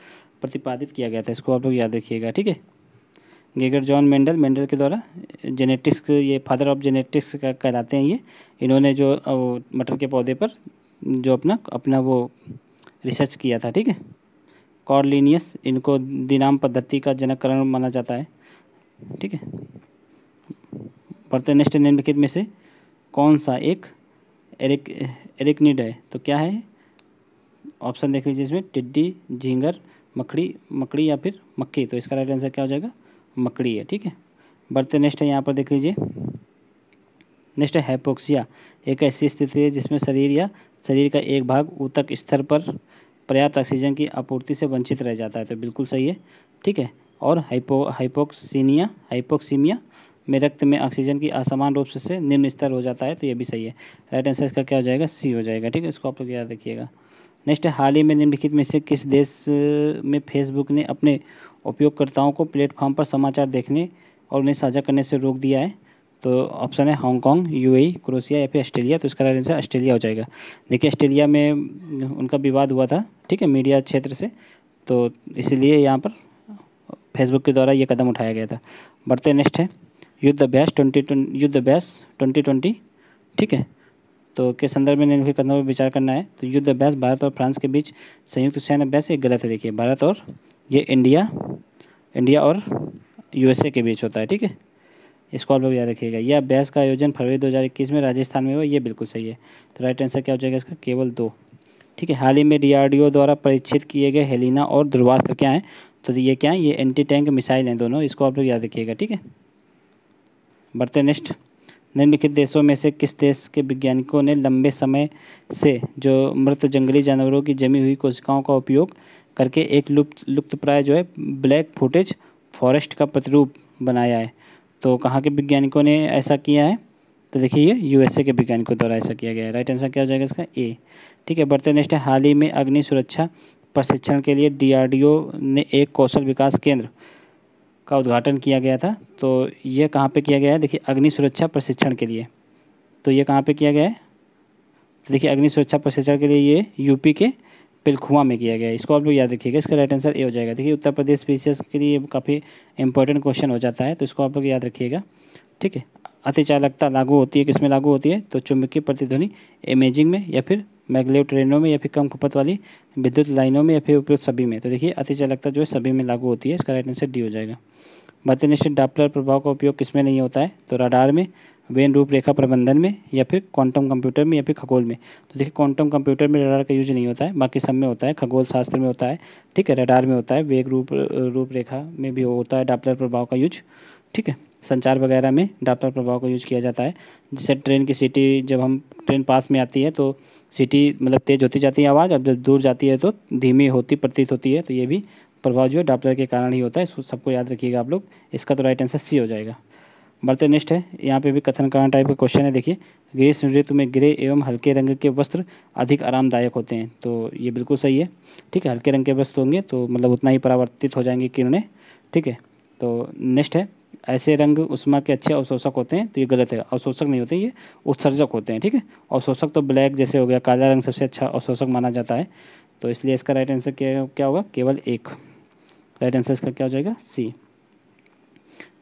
[SPEAKER 1] प्रतिपादित किया गया था इसको आप लोग याद रखिएगा ठीक है गेगर जॉन मेंडल मेंडल के द्वारा जेनेटिक्स ये फादर ऑफ जेनेटिक्स का कहलाते हैं ये इन्होंने जो मटर के पौधे पर जो अपना अपना वो रिसर्च किया था ठीक है कॉर्लिनियस इनको दिनाम पद्धति का जनककरण माना जाता है ठीक है पढ़ते हैं नेक्स्ट निम्नलिखित में से कौन सा एक एरिक एरेक्निड है तो क्या है ऑप्शन देख लीजिए इसमें टिड्डी झींगर मकड़ी मकड़ी या फिर मक्खी तो इसका राइट आंसर क्या हो जाएगा मकड़ी है ठीक है बढ़ते नेक्स्ट है यहाँ पर देख लीजिए नेक्स्ट है हाइपोक्सिया एक ऐसी स्थिति है जिसमें शरीर या शरीर का एक भाग ऊतक स्तर पर पर्याप्त ऑक्सीजन की आपूर्ति से वंचित रह जाता है तो बिल्कुल सही है ठीक है और हाइपो हाइपोक्सीनिया हाइपोक्सीमिया में रक्त में ऑक्सीजन की असमान रूप से निम्न स्तर हो जाता है तो ये भी सही है राइट आंसर इसका क्या हो जाएगा सी हो जाएगा ठीक है इसको आप लोग याद रखिएगा नेक्स्ट हाल ही में निम्नलिखित में से किस देश में फेसबुक ने अपने उपयोगकर्ताओं को प्लेटफॉर्म पर समाचार देखने और उन्हें साझा करने से रोक दिया है तो ऑप्शन है हांगकॉन्ग यूएई क्रोशिया या फिर ऑस्ट्रेलिया तो इसका आंसर ऑस्ट्रेलिया हो जाएगा देखिए ऑस्ट्रेलिया में उनका विवाद हुआ था ठीक है मीडिया क्षेत्र से तो इसीलिए यहाँ पर फेसबुक के द्वारा ये कदम उठाया गया था बढ़ते नेक्स्ट है युद्ध अभ्यास ट्वेंटी युद्ध अभ्यास ट्वेंटी ट्वेंटी ठीक है तो के संदर्भ में निम्नलिखित कदमों पर विचार करना है तो युद्ध अभ्यास भारत और फ्रांस के बीच संयुक्त सैन्य अभ्यास एक गलत है देखिए भारत और ये इंडिया इंडिया और यूएसए के बीच होता है ठीक है इसको आप लोग याद रखिएगा यह अभ्यास का आयोजन फरवरी 2021 में राजस्थान में हुआ ये बिल्कुल सही है तो राइट आंसर क्या हो जाएगा इसका केवल दो ठीक है हाल ही में डीआरडीओ द्वारा परीक्षित किए गए हेलिना और ध्रुवास्त्र क्या हैं तो ये क्या है ये एंटी टैंक मिसाइल हैं दोनों इसको आप लोग याद रखिएगा ठीक है बढ़ते नेक्स्ट निम्नलिखित देशों में से किस देश के वैज्ञानिकों ने लंबे समय से जो मृत जंगली जानवरों की जमी हुई कोशिकाओं का उपयोग करके एक लुप्त प्राय जो है ब्लैक फुटेज फॉरेस्ट का प्रतिरूप बनाया है तो कहाँ के वैज्ञानिकों ने ऐसा किया है तो देखिए ये यूएसए के वैज्ञानिकों द्वारा ऐसा किया गया है राइट आंसर क्या हो जाएगा इसका ए ठीक है बढ़ते नेक्स्ट हाल ही में अग्नि सुरक्षा प्रशिक्षण के लिए डी ने एक कौशल विकास केंद्र का उद्घाटन किया गया था तो यह कहाँ पे किया गया है देखिए अग्नि सुरक्षा प्रशिक्षण के लिए तो ये कहाँ पे किया गया है तो देखिए अग्नि सुरक्षा प्रशिक्षण के लिए ये यूपी के पिलखुआ में किया गया है इसको आप लोग याद रखिएगा इसका राइट आंसर ए हो जाएगा देखिए उत्तर प्रदेश पी के लिए काफ़ी इंपॉर्टेंट क्वेश्चन हो जाता है तो इसको आप लोग याद रखिएगा ठीक है अतिचालकता लागू होती है किसमें लागू होती है तो चुंबकीय प्रतिध्वनि इमेजिंग में या फिर मैगलेव ट्रेनों में या फिर कम खपत वाली विद्युत लाइनों में या फिर उपयुक्त सभी में तो देखिए अतिचालकता जो है सभी में लागू होती है इसका राइट आंसर डी हो जाएगा बातें निश्चित डाप्लर प्रभाव का उपयोग किसमें नहीं होता है तो राडार में वेन रूपरेखा प्रबंधन में या फिर क्वांटम कंप्यूटर में या फिर खगोल में तो देखिए क्वांटम कंप्यूटर में रडार का यूज नहीं होता है बाकी सब में होता है खगोल शास्त्र में होता है ठीक है रडार में होता है वेग रूप रूपरेखा में भी होता है डाप्लर प्रभाव का यूज ठीक है संचार वगैरह में डाप्लर प्रभाव का यूज़ किया जाता है जिससे ट्रेन की सीटी जब हम ट्रेन पास में आती है तो सीटी मतलब तेज़ होती जाती है आवाज़ अब जब दूर जाती है तो धीमी होती प्रतीत होती है तो ये भी प्रभाव जो है डाप्लर के कारण ही होता है सबको याद रखिएगा आप लोग इसका तो राइट आंसर सी हो जाएगा बढ़ते नेक्स्ट है यहाँ पे भी कथन कारण टाइप का क्वेश्चन है देखिए ग्रीष्म ऋतु में ग्रे एवं हल्के रंग के वस्त्र अधिक आरामदायक होते हैं तो ये बिल्कुल सही है ठीक है हल्के रंग के वस्त्र होंगे तो मतलब उतना ही परावर्तित हो जाएंगे किरणें ठीक है तो नेक्स्ट है ऐसे रंग उष्मा के अच्छे अवशोषक होते हैं तो ये गलत है अवशोषक नहीं होते ये उत्सर्जक होते हैं ठीक है अवशोषक तो ब्लैक जैसे हो गया काला रंग सबसे अच्छा अवशोषक माना जाता है तो इसलिए इसका राइट आंसर क्या क्या होगा केवल एक राइट आंसर इसका क्या हो जाएगा सी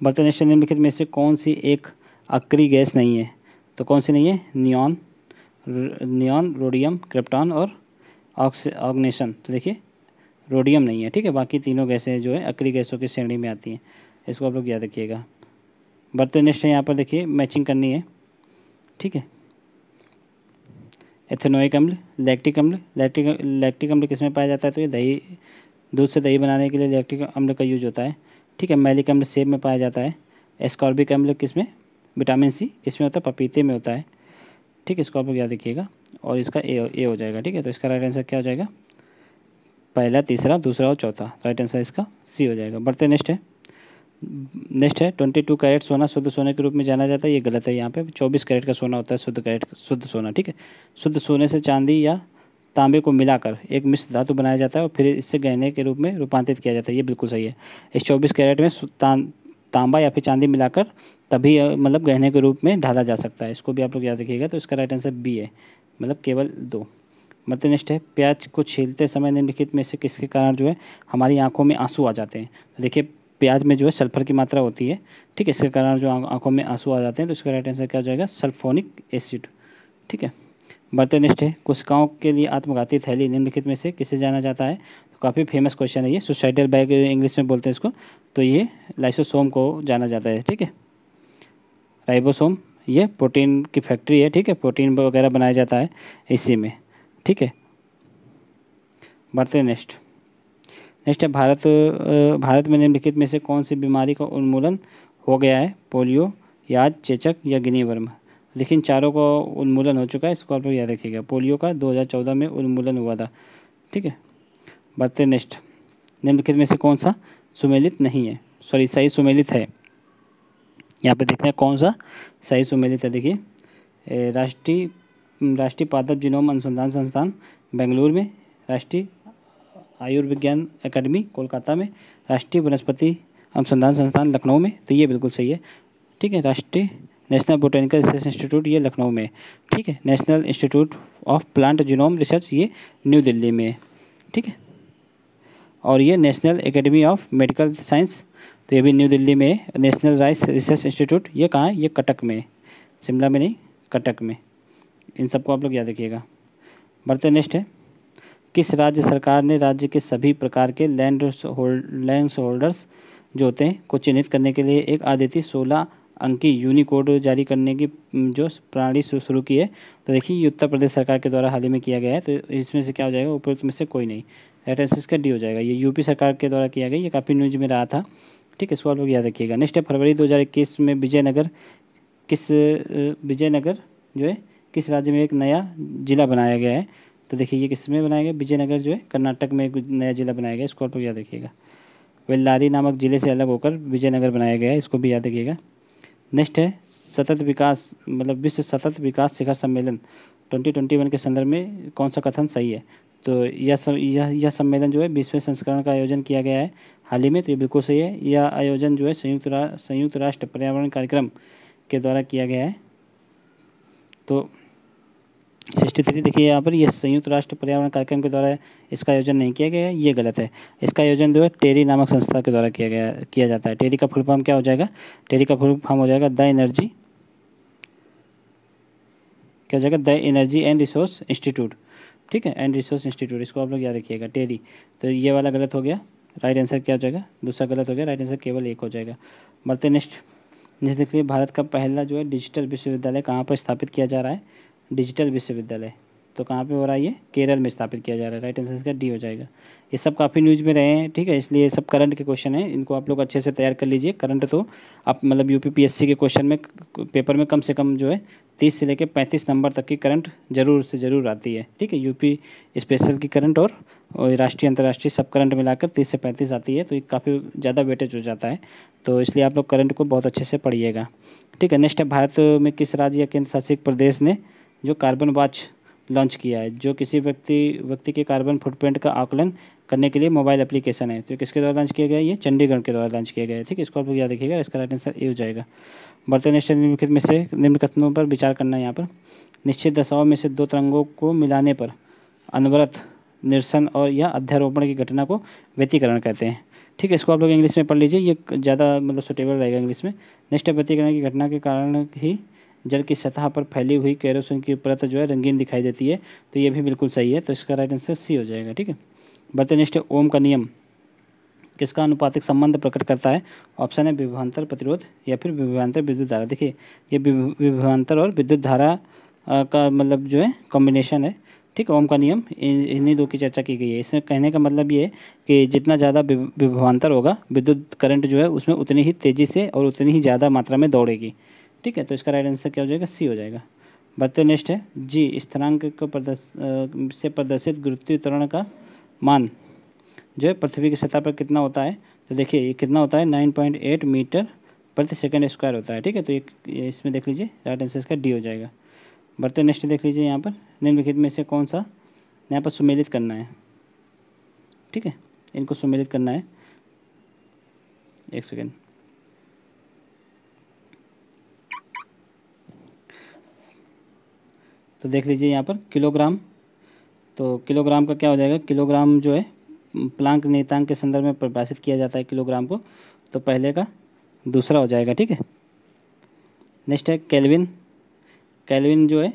[SPEAKER 1] बर्तन निम्नलिखित में से कौन सी एक अक्री गैस नहीं है तो कौन सी नहीं है नियॉन नियॉन रोडियम क्रिप्टॉन और ऑग्नेशन तो देखिए रोडियम नहीं है ठीक है बाकी तीनों गैसें जो है अक्री गैसों की श्रेणी में आती हैं इसको आप लोग याद रखिएगा बर्तन नेक्स्ट है यहाँ पर देखिए मैचिंग करनी है ठीक है एथेनोइक अम्ल लैक्टिक अम्ल लैक्टिक लैक्टिक अम्ल किस में पाया जाता है तो ये दही दूध से दही बनाने के लिए लैक्टिक अम्ल का यूज होता है ठीक है मैलिक अम्ल सेब में पाया जाता है एस्कॉर्बिक अम्ल किस में विटामिन सी किस में होता है पपीते में होता है ठीक है इसको आप लोग याद रखिएगा और इसका ए ए हो जाएगा ठीक है तो इसका राइट आंसर क्या हो जाएगा पहला तीसरा दूसरा और चौथा राइट आंसर इसका सी हो जाएगा बढ़ते नेक्स्ट है नेक्स्ट है ट्वेंटी टू कैरेट सोना शुद्ध सोने के रूप में जाना जाता है ये गलत है यहाँ पे चौबीस कैरेट का सोना होता है शुद्ध कैरेट शुद्ध सोना ठीक है शुद्ध सोने से चांदी या तांबे को मिलाकर एक मिश्र धातु बनाया जाता है और फिर इससे गहने के रूप में रूपांतरित किया जाता है ये बिल्कुल सही है इस चौबीस कैरेट में तांबा या फिर चांदी मिलाकर तभी मतलब गहने के रूप में ढाला जा सकता है इसको भी आप लोग याद रखिएगा तो इसका राइट आंसर बी है मतलब केवल दो नेक्स्ट मतलब है प्याज को छीलते समय निम्नलिखित में से किसके कारण जो है हमारी आंखों में आंसू आ जाते हैं तो देखिए प्याज में जो है सल्फर की मात्रा होती है ठीक है इसके कारण जो आंखों में आंसू आ जाते हैं तो इसका राइट आंसर क्या हो जाएगा सल्फोनिक एसिड ठीक है बढ़ते नेक्स्ट है कोशिकाओं के लिए आत्मघाती थैली निम्नलिखित में से किसे जाना जाता है तो काफ़ी फेमस क्वेश्चन है ये सुसाइडल बैग इंग्लिश में बोलते हैं इसको तो ये लाइसोसोम को जाना जाता है ठीक है राइबोसोम ये प्रोटीन की फैक्ट्री है ठीक है प्रोटीन वगैरह बनाया जाता है इसी में ठीक है बढ़ते नेक्स्ट नेक्स्ट है भारत भारत में निम्नलिखित में से कौन सी बीमारी का उन्मूलन हो गया है पोलियो याद चेचक या गिनी वर्म लेकिन चारों का उन्मूलन हो चुका है इसको आप लोग याद रखिएगा पोलियो का 2014 में उन्मूलन हुआ था ठीक है बढ़ते नेक्स्ट निम्नलिखित में से कौन सा सुमेलित नहीं है सॉरी सही सुमेलित है यहाँ पे देखते हैं कौन सा सही सुमेलित है देखिए राष्ट्रीय राष्ट्रीय पादप जिनोम अनुसंधान संस्थान बेंगलुरु में राष्ट्रीय आयुर्विज्ञान अकेडमी कोलकाता में राष्ट्रीय वनस्पति अनुसंधान संस्थान लखनऊ में तो ये बिल्कुल सही है ठीक है राष्ट्रीय नेशनल बोटेनिकल रिसर्च इंस्टीट्यूट ये लखनऊ में ठीक है national institute of plant genome research ये न्यू दिल्ली में ठीक है और ये national academy of medical science तो ये भी न्यू दिल्ली में है नेशनल राइस रिसर्च इंस्टीट्यूट ये कहाँ है ये कटक में शिमला में नहीं कटक में इन सबको आप लोग याद रखिएगा बढ़ते नेक्स्ट है किस राज्य सरकार ने राज्य के सभी प्रकार के लैंड होल्ड लैंड होल्डर्स जो होते हैं को चिन्हित करने के लिए एक आदिति सोलह अंकी यूनिकोड जारी करने की जो प्रणाली शुरू की है तो देखिए ये उत्तर प्रदेश सरकार के द्वारा हाल ही में किया गया है तो इसमें से क्या हो जाएगा उपयुक्त में से कोई नहीं राइट आंसर इसका डी हो जाएगा ये यूपी सरकार के द्वारा किया गया ये काफ़ी न्यूज में रहा था ठीक है सवाल लोग याद रखिएगा नेक्स्ट है फरवरी दो में विजयनगर किस विजयनगर जो है किस राज्य में एक नया जिला बनाया गया है तो देखिए ये किसमें बनाया गया विजयनगर जो है कर्नाटक में एक नया ज़िला बनाया गया इसको आप लोग याद रखिएगा वेल्लारी नामक ज़िले से अलग होकर विजयनगर बनाया गया है इसको भी याद रखिएगा नेक्स्ट है सतत विकास मतलब विश्व सतत विकास शिखर सम्मेलन 2021 के संदर्भ में कौन सा कथन सही है तो यह सम, यह यह सम्मेलन जो है बीसवें संस्करण का आयोजन किया गया है हाल ही में तो ये बिल्कुल सही है यह आयोजन जो है संयुक्त रा, संयुक्त राष्ट्र पर्यावरण कार्यक्रम के द्वारा किया गया है तो सिक्सटी थ्री देखिए यहाँ पर ये संयुक्त राष्ट्र पर्यावरण कार्यक्रम के द्वारा इसका आयोजन नहीं किया गया है ये गलत है इसका आयोजन जो है टेरी नामक संस्था के द्वारा किया गया किया जाता है टेरी का फुल फॉर्म क्या हो जाएगा टेरी का फुल फॉर्म हो जाएगा द एनर्जी क्या हो जाएगा the energy and resource institute ठीक है एंड रिसोर्स इंस्टीट्यूट इसको आप लोग याद रखिएगा टेरी तो ये वाला गलत हो गया राइट आंसर क्या हो जाएगा दूसरा गलत हो गया राइट आंसर केवल एक हो जाएगा बढ़ते नेक्स्ट नेक्स्ट देखिए भारत का पहला जो है डिजिटल विश्वविद्यालय कहाँ पर स्थापित किया जा रहा है डिजिटल विश्वविद्यालय तो कहाँ पे हो रहा है ये केरल में स्थापित किया जा रहा है राइट आंसर इसका डी हो जाएगा ये सब काफ़ी न्यूज़ में रहे हैं ठीक है इसलिए ये सब करंट के क्वेश्चन हैं इनको आप लोग अच्छे से तैयार कर लीजिए करंट तो आप मतलब यू के क्वेश्चन में पेपर में कम से कम जो है तीस से लेकर पैंतीस नंबर तक की करंट जरूर से ज़रूर आती है ठीक है यूपी स्पेशल की करंट और राष्ट्रीय अंतर्राष्ट्रीय सब करंट मिलाकर तीस से पैंतीस आती है तो ये काफ़ी ज़्यादा वेटेज हो जाता है तो इसलिए आप लोग करंट को बहुत अच्छे से पढ़िएगा ठीक है नेक्स्ट है भारत में किस राज्य या केंद्र शासित प्रदेश ने जो कार्बन वाच लॉन्च किया है जो किसी व्यक्ति व्यक्ति के कार्बन फुटप्रिंट का आकलन करने के लिए मोबाइल एप्लीकेशन है तो किसके द्वारा लॉन्च किया गया ये चंडीगढ़ के द्वारा लॉन्च किया गया है ठीक है इसको आप लोग याद रखिएगा इसका राइट आंसर ए हो जाएगा बढ़ते निश्चय निम्नलिखित में से निम्न कथनों पर विचार करना है यहाँ पर निश्चित दशाओं में से दो तरंगों को मिलाने पर अनवरत निरसन और या अध्यारोपण की घटना को व्यतीकरण कहते हैं ठीक है इसको आप लोग इंग्लिश में पढ़ लीजिए ये ज़्यादा मतलब सुटेबल रहेगा इंग्लिश में निष्ठ व्यतीकरण की घटना के कारण ही जल की सतह पर फैली हुई कैरोसिन की परत जो है रंगीन दिखाई देती है तो ये भी बिल्कुल सही है तो इसका राइट आंसर सी हो जाएगा ठीक है बर्तनिष्ठ ओम का नियम किसका अनुपातिक संबंध प्रकट करता है ऑप्शन है विभवान्तर प्रतिरोध या फिर विभवान्तर विद्युत धारा देखिए ये विभवान्तर और विद्युत धारा का मतलब जो है कॉम्बिनेशन है ठीक है ओम का नियम इन्हीं दो की चर्चा की गई है इसमें कहने का मतलब ये है कि जितना ज़्यादा विभवान्तर होगा विद्युत करंट जो है उसमें उतनी ही तेज़ी से और उतनी ही ज़्यादा मात्रा में दौड़ेगी ठीक है तो इसका राइट आंसर क्या हो जाएगा सी हो जाएगा बढ़ते नेक्स्ट तो है जी स्थरांक को प्रदर्श से प्रदर्शित त्वरण का मान जो है पृथ्वी की सतह पर कितना होता है तो देखिए ये कितना होता है नाइन पॉइंट एट मीटर प्रति सेकंड स्क्वायर होता है ठीक है तो एक इसमें देख लीजिए राइट आंसर इसका डी हो जाएगा बढ़ते नेक्स्ट तो देख लीजिए यहाँ पर निम्नलिखित में से कौन सा यहाँ पर सुमेलित करना है ठीक है इनको सुमेलित करना है एक सेकेंड तो देख लीजिए यहाँ पर किलोग्राम तो किलोग्राम का क्या हो जाएगा किलोग्राम जो है प्लांक नेतांग के संदर्भ में परिभाषित किया जाता है किलोग्राम को तो पहले का दूसरा हो जाएगा ठीक है नेक्स्ट है कैलविन कैलविन जो है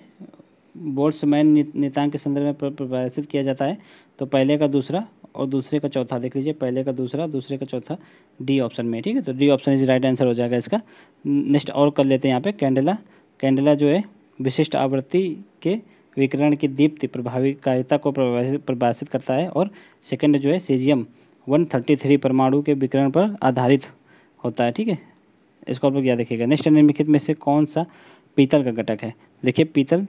[SPEAKER 1] बोर्ड्समैन नेतांग के संदर्भ में परिभाषित किया जाता है तो पहले का दूसरा और दूसरे का चौथा देख लीजिए पहले का दूसरा दूसरे का चौथा डी ऑप्शन में ठीक है तो D option is right answer हो जाएगा इसका नेक्स्ट और कर लेते हैं यहाँ पे कैंडला कैंडला जो है विशिष्ट आवृत्ति के विकिरण की दीप्ति प्रभावीकारिता को प्रभाषित करता है और सेकंड जो है सीजियम 133 परमाणु के विकिरण पर आधारित होता है ठीक है इसको आप लोग याद रखिएगा नेक्स्ट निम्नलिखित में से कौन सा पीतल का घटक है देखिए पीतल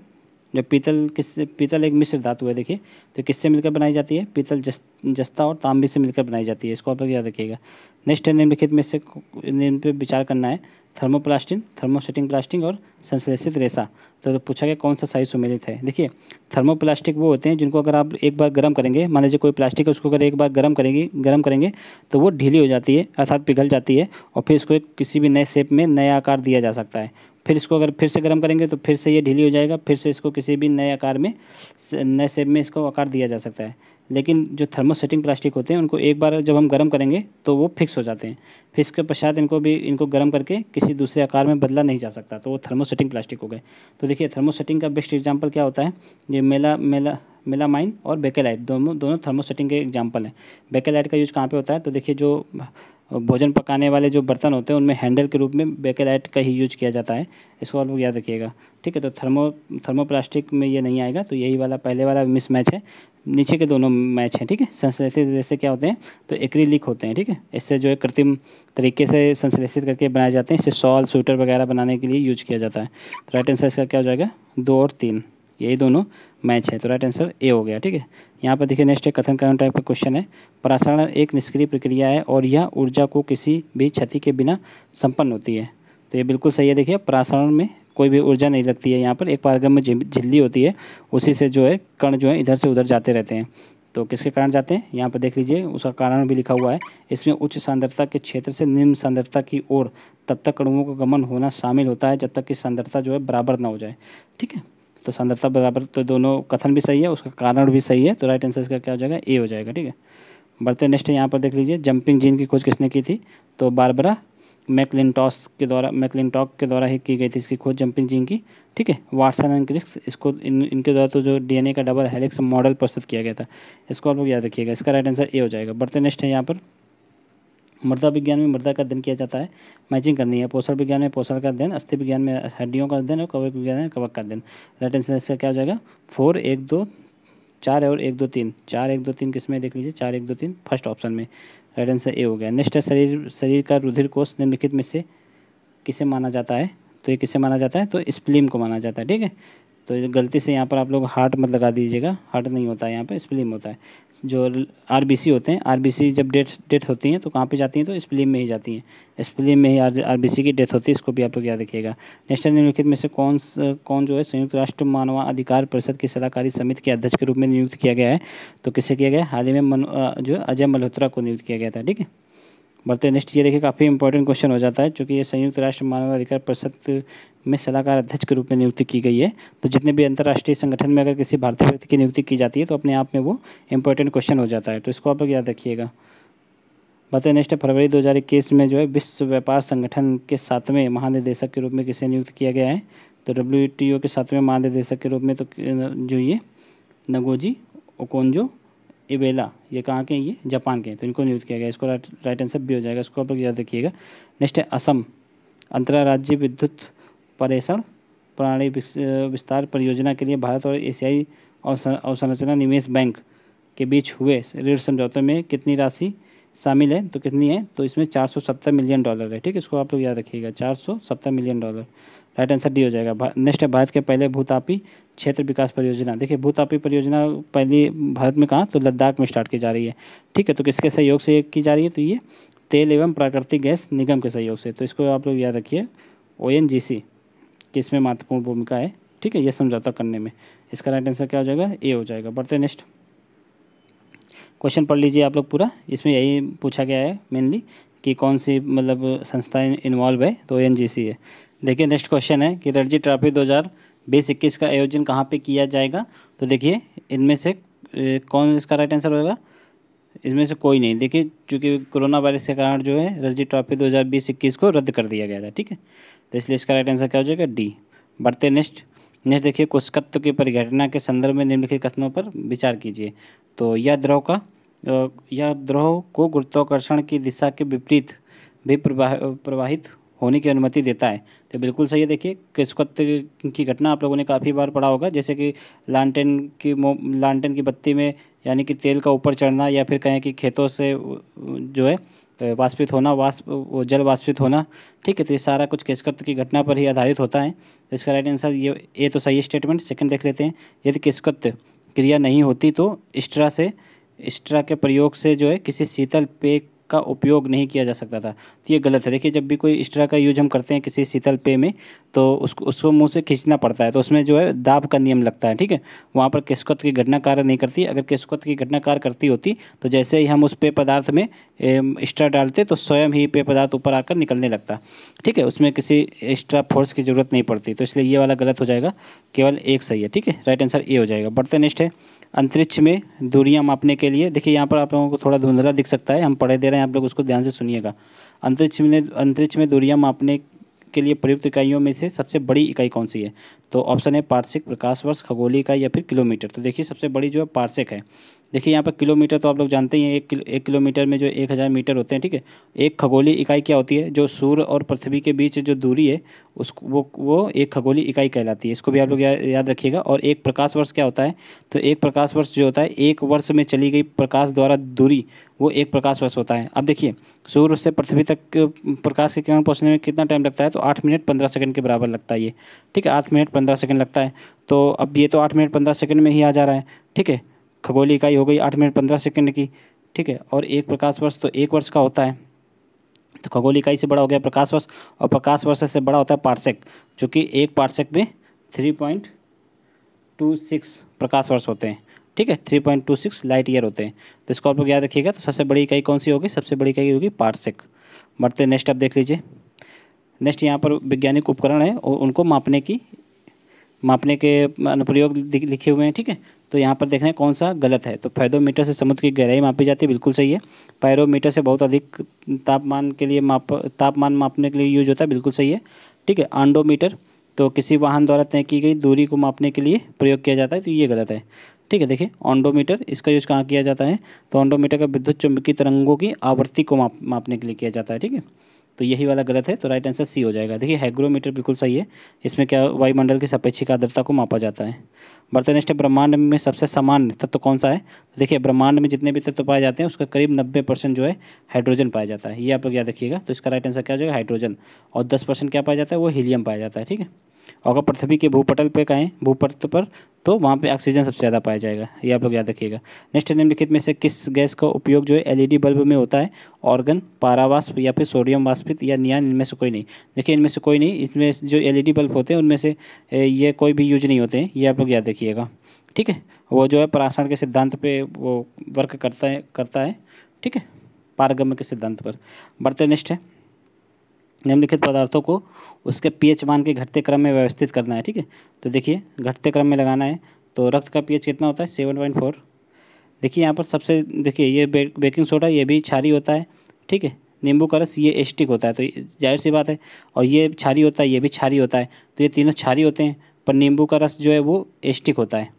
[SPEAKER 1] जो पीतल किस पीतल एक मिश्र धातु है देखिए तो किससे मिलकर बनाई जाती है पीतल जस जस्ता और तांबे से मिलकर बनाई जाती है इसको आप लोग याद रखिएगा नेक्स्ट निम्नलिखित में से निम्न पर विचार करना है थर्मोप्लास्टिन थर्मोसेटिंग प्लास्टिक और संश्लेषित रेशा तो, तो पूछा गया कौन सा साइज सुमेलित है देखिए थर्मोप्लास्टिक वो होते हैं जिनको अगर आप एक बार गर्म करेंगे मान लीजिए कोई प्लास्टिक है उसको अगर एक बार गर्म करेंगे गर्म करेंगे तो वो ढीली हो जाती है अर्थात पिघल जाती है और फिर इसको किसी भी नए शेप में नया आकार दिया जा सकता है फिर इसको अगर फिर से गर्म करेंगे तो फिर से ये ढीली हो जाएगा फिर से इसको किसी भी नए आकार में नए शेप में इसको आकार दिया जा सकता है लेकिन जो थर्मोसेटिंग प्लास्टिक होते हैं उनको एक बार जब हम गर्म करेंगे तो वो फिक्स हो जाते हैं फिर इसके पश्चात इनको भी इनको गर्म करके किसी दूसरे आकार में बदला नहीं जा सकता तो वो थर्मोसेटिंग प्लास्टिक हो गए तो देखिए थर्मोसेटिंग का बेस्ट एग्जाम्पल क्या होता है ये मेला मेला मेलामाइन और बेकेलाइट दोनों दोनों थर्मोसेटिंग के एग्जाम्पल हैं बेकेलाइट का यूज़ कहाँ पे होता है तो देखिए जो भोजन पकाने वाले जो बर्तन होते हैं उनमें हैंडल के रूप में बेकेलाइट का ही यूज किया जाता है इसको आप लोग याद रखिएगा ठीक है तो थर्मो थर्मोप्लास्टिक में ये नहीं आएगा तो यही वाला पहले वाला मिस मैच है नीचे के दोनों मैच हैं ठीक है संश्लेषित जैसे क्या होते हैं तो एक्रीलिक होते हैं ठीक है इससे जो है कृत्रिम तरीके से संश्लेषित करके बनाए जाते हैं इससे शॉल स्वेटर वगैरह बनाने के लिए यूज किया जाता है राइट तो आंसर इसका क्या हो जाएगा दो और तीन यही दोनों मैच है तो राइट आंसर ए हो गया ठीक है यहाँ पर देखिए नेक्स्ट है कथन कानून टाइप का क्वेश्चन है प्रसारण एक निष्क्रिय प्रक्रिया है और यह ऊर्जा को किसी भी क्षति के बिना संपन्न होती है तो ये बिल्कुल सही है देखिए प्रसारण में कोई भी ऊर्जा नहीं लगती है यहाँ पर एक पारगम में झिल्ली होती है उसी से जो है कण जो है इधर से उधर जाते रहते हैं तो किसके कारण जाते हैं यहाँ पर देख लीजिए उसका कारण भी लिखा हुआ है इसमें उच्च सांद्रता के क्षेत्र से निम्न सांद्रता की ओर तब तक कणुओं का गमन होना शामिल होता है जब तक कि सांद्रता जो है बराबर ना हो जाए ठीक है तो सांद्रता बराबर तो दोनों कथन भी सही है उसका कारण भी सही है तो राइट आंसर इसका क्या हो जाएगा ए हो जाएगा ठीक है बढ़ते नेक्स्ट यहाँ पर देख लीजिए जंपिंग जीन की खोज किसने की थी तो बारबरा मैकलिनटॉस के द्वारा मैकलिनटॉक के द्वारा ही की गई थी इसकी खोज जंपिंग जीन की ठीक है वाटसन एंड क्रिक्स इसको इन इनके द्वारा तो जो डीएनए का डबल हेलिक्स मॉडल प्रस्तुत किया गया था इसको आप लोग याद रखिएगा इसका राइट आंसर ए हो जाएगा बढ़ते नेक्स्ट है यहाँ पर मृदा विज्ञान में मृदा का अध्ययन किया जाता है मैचिंग करनी है पोषण विज्ञान में पोषण का अध्ययन अस्थि विज्ञान में हड्डियों का अध्ययन और कवक विज्ञान में कवक का अध्ययन राइट आंसर इसका क्या हो जाएगा फोर एक दो चार और एक दो तीन चार एक दो तीन किस में देख लीजिए चार एक दो तीन फर्स्ट ऑप्शन में राइट आंसर ए हो गया नेक्स्ट है शरीर शरीर का रुधिर कोष निम्नलिखित में से किसे माना जाता है तो ये किसे माना जाता है तो स्प्लीम को माना जाता है ठीक है तो गलती से यहाँ पर आप लोग हार्ट मत लगा दीजिएगा हार्ट नहीं होता है यहाँ पर स्प्लीम होता है जो आर होते हैं आर जब डेथ डेथ होती हैं तो कहाँ पे जाती हैं तो स्प्लीम में ही जाती हैं स्प्लीम में ही आर की डेथ होती है इसको भी आप लोग याद रखिएगा नेक्स्ट निम्नलिखित में से कौन कौन जो है संयुक्त राष्ट्र मानवाधिकार परिषद की सलाहकारी समिति के अध्यक्ष के रूप में नियुक्त किया गया है तो किसे किया गया हाल ही में जो है अजय मल्होत्रा को नियुक्त किया गया था ठीक है बढ़ते नेक्स्ट ये देखिए काफ़ी इंपॉर्टेंट क्वेश्चन हो जाता है क्योंकि ये संयुक्त राष्ट्र मानवाधिकार परिषद में सलाहकार अध्यक्ष के रूप में नियुक्ति की गई है तो जितने भी अंतर्राष्ट्रीय संगठन में अगर किसी भारतीय व्यक्ति की नियुक्ति की जाती है तो अपने आप में वो इंपॉर्टेंट क्वेश्चन हो जाता है तो इसको आप लोग याद रखिएगा बताए नेक्स्ट फरवरी दो में जो है विश्व व्यापार संगठन के सातवें महानिदेशक के रूप में किसे नियुक्त किया गया है तो डब्ल्यू के सातवें महानिदेशक के रूप में तो जो ये नगोजी ओकोन्जो इवेला ये कहाँ के ये जापान के हैं तो इनको नियुक्त किया गया इसको राइट आंसर भी हो जाएगा इसको आप लोग याद रखिएगा नेक्स्ट है असम अंतर्राज्यीय विद्युत परेषण प्रणाली विस्तार परियोजना के लिए भारत और एशियाई अवसंरचना निवेश बैंक के बीच हुए ऋण समझौते में कितनी राशि शामिल है तो कितनी है तो इसमें चार सौ सत्तर मिलियन डॉलर है ठीक इसको आप लोग याद रखिएगा चार सौ सत्तर million dollar right answer D हो जाएगा नेक्स्ट है भारत के पहले भूतापी क्षेत्र विकास परियोजना देखिए भूतापी परियोजना पहली भारत में कहाँ तो लद्दाख में स्टार्ट की जा रही है ठीक है तो किसके सहयोग से की जा रही है तो ये तेल एवं प्राकृतिक गैस निगम के सहयोग से तो इसको आप लोग याद रखिए ओ एन जी सी किसमें महत्वपूर्ण भूमिका है ठीक है ये समझौता करने में इसका राइट आंसर क्या हो जाएगा ए हो जाएगा बढ़ते नेक्स्ट क्वेश्चन पढ़ लीजिए आप लोग पूरा इसमें यही पूछा गया है मेनली कि कौन सी मतलब संस्थाएं इन्वॉल्व है तो एन है देखिए नेक्स्ट क्वेश्चन है कि रणजी ट्रॉफी दो हज़ार बीस इक्कीस का आयोजन कहाँ पे किया जाएगा तो देखिए इनमें से कौन इसका राइट आंसर होगा इसमें से कोई नहीं देखिए चूँकि कोरोना वायरस के कारण जो है रणजी ट्रॉफी दो हज़ार बीस इक्कीस को रद्द कर दिया गया था ठीक है तो इसलिए इसका राइट आंसर क्या हो जाएगा डी बढ़ते नेक्स्ट नेक्स्ट देखिए कुशकत्व की परिघटना के संदर्भ में निम्नलिखित कथनों पर विचार कीजिए तो यह द्रोह का यह द्रोह को गुरुत्वाकर्षण की दिशा के विपरीत भी प्रवाहित होने की अनुमति देता है तो बिल्कुल सही है देखिए किस्कत्व की घटना आप लोगों ने काफ़ी बार पढ़ा होगा जैसे कि लालटेन की लालटेन की बत्ती में यानी कि तेल का ऊपर चढ़ना या फिर कहें कि खेतों से जो है वाष्पित होना वाष्प वो जल वाष्पित होना ठीक है तो ये सारा कुछ केशकत्व की घटना पर ही आधारित होता है तो इसका राइट आंसर ये ए तो सही स्टेटमेंट सेकंड देख लेते हैं यदि केशकत्व क्रिया नहीं होती तो स्ट्रा से स्ट्रा के प्रयोग से जो है किसी शीतल पेय का उपयोग नहीं किया जा सकता था तो ये गलत है देखिए जब भी कोई इस्ट्रा का यूज हम करते हैं किसी शीतल पेय में तो उसको उसको मुँह से खींचना पड़ता है तो उसमें जो है दाब का नियम लगता है ठीक है वहाँ पर किस्कत की घटना कार्य नहीं करती अगर किस्कत की घटना कार्य करती होती तो जैसे ही हम उस पेय पदार्थ में एक्स्ट्रा डालते तो स्वयं ही पेय पदार्थ ऊपर आकर निकलने लगता ठीक है उसमें किसी एक्स्ट्रा फोर्स की ज़रूरत नहीं पड़ती तो इसलिए ये वाला गलत हो जाएगा केवल एक सही है ठीक है राइट आंसर ए हो जाएगा बढ़ते नेक्स्ट है अंतरिक्ष में दूरियां मापने के लिए देखिए यहाँ पर आप लोगों को थोड़ा धुंधला दिख सकता है हम पढ़े दे रहे हैं आप लोग उसको ध्यान से सुनिएगा अंतरिक्ष में अंतरिक्ष में दूरियां मापने के लिए प्रयुक्त इकाइयों में से सबसे बड़ी इकाई कौन सी है तो ऑप्शन है पार्सिक प्रकाश वर्ष खगोली इकाई या फिर किलोमीटर तो देखिए सबसे बड़ी जो है पार्सिक है देखिए यहाँ पर किलोमीटर तो आप लोग जानते ही हैं एक किलो एक किलोमीटर में जो एक हज़ार मीटर होते हैं ठीक है एक खगोली इकाई क्या होती है जो सूर्य और पृथ्वी के बीच जो दूरी है उस वो वो एक खगोली इकाई कहलाती है इसको भी आप लोग या, याद रखिएगा और एक प्रकाश वर्ष क्या होता है तो एक प्रकाश वर्ष जो होता है एक वर्ष में चली गई प्रकाश द्वारा दूरी वो एक प्रकाश वर्ष होता है अब देखिए सूर्य से पृथ्वी तक प्रकाश के किरण पहुँचने में कितना टाइम लगता है तो आठ मिनट पंद्रह सेकंड के बराबर लगता है ये ठीक है आठ मिनट पंद्रह सेकेंड लगता है तो अब ये तो आठ मिनट पंद्रह सेकेंड में ही आ जा रहा है ठीक है खगोली इकाई हो गई आठ मिनट पंद्रह सेकेंड की ठीक है और एक प्रकाश वर्ष तो एक वर्ष का होता है तो खगोल इकाई से बड़ा हो गया प्रकाश वर्ष और प्रकाश वर्ष से बड़ा होता है पार्सेक जो कि एक पार्सेक में थ्री पॉइंट टू सिक्स प्रकाश वर्ष होते हैं ठीक है three point two six light year होते हैं तो इसको आप लोग याद रखिएगा तो सबसे बड़ी इकाई कौन सी होगी सबसे बड़ी इकाई होगी पार्सेक बढ़ते नेक्स्ट आप देख लीजिए नेक्स्ट यहाँ पर वैज्ञानिक उपकरण है और उनको मापने की मापने के अनुप्रयोग लिखे हुए हैं ठीक है तो यहाँ पर देखना है कौन सा गलत है तो फैदोमीटर से समुद्र की गहराई मापी जाती है बिल्कुल सही है पैरोमीटर से बहुत अधिक तापमान के लिए माप तापमान मापने के लिए यूज होता है बिल्कुल सही है ठीक है आंडोमीटर तो किसी वाहन द्वारा तय की गई दूरी को मापने के लिए प्रयोग किया जाता है तो ये गलत है ठीक है देखिए ऑन्डोमीटर इसका यूज कहाँ किया जाता है तो ऑन्डोमीटर का विद्युत चुंबकीय तरंगों की आवृत्ति को माप मापने के लिए किया जाता है ठीक है तो यही वाला गलत है तो राइट आंसर सी हो जाएगा देखिए हाइग्रोमीटर बिल्कुल सही है इसमें क्या वायुमंडल की सपेक्षिक आर्द्रता को मापा जाता है बढ़ते नेक्स्ट ब्रह्मांड में सबसे सामान्य तत्व तो कौन सा है तो देखिए ब्रह्मांड में जितने भी तत्व तो पाए जाते हैं उसका करीब नब्बे परसेंट जो है हाइड्रोजन पाया जाता है ये आप लोग याद रखिएगा तो इसका राइट आंसर क्या हो जाएगा हाइड्रोजन और दस परसेंट क्या पाया जाता है वो हीलियम पाया जाता है ठीक है अगर पृथ्वी के भूपटल पे कहें भूपट पर तो वहाँ पे ऑक्सीजन सबसे ज़्यादा पाया जाएगा ये आप लोग याद रखिएगा नेक्स्ट निम्नलिखित में से किस गैस का उपयोग जो है एलईडी बल्ब e में होता है ऑर्गन पारावास्प या फिर सोडियम वाष्पित या नियान इनमें से कोई नहीं देखिए इनमें से कोई नहीं इसमें जो एलईडी बल्ब e होते हैं उनमें से ये कोई भी यूज नहीं होते हैं ये आप लोग याद रखिएगा ठीक है वो जो है परासरण के सिद्धांत पे वो वर्क करता है करता है ठीक है पारगम्य के सिद्धांत पर बढ़ते नेक्स्ट है निम्नलिखित पदार्थों को उसके पीएच मान के घटते क्रम में व्यवस्थित करना है ठीक है तो देखिए घटते क्रम में लगाना है तो रक्त का पीएच कितना होता है सेवन पॉइंट फोर देखिए यहाँ पर सबसे देखिए ये बेकिंग सोडा ये भी छारी होता है ठीक है नींबू का रस ये एस्टिक होता है तो जाहिर सी बात है और ये छारी होता है ये भी छारी होता है तो ये तीनों छारी होते हैं पर नींबू का रस जो है वो एस्टिक होता है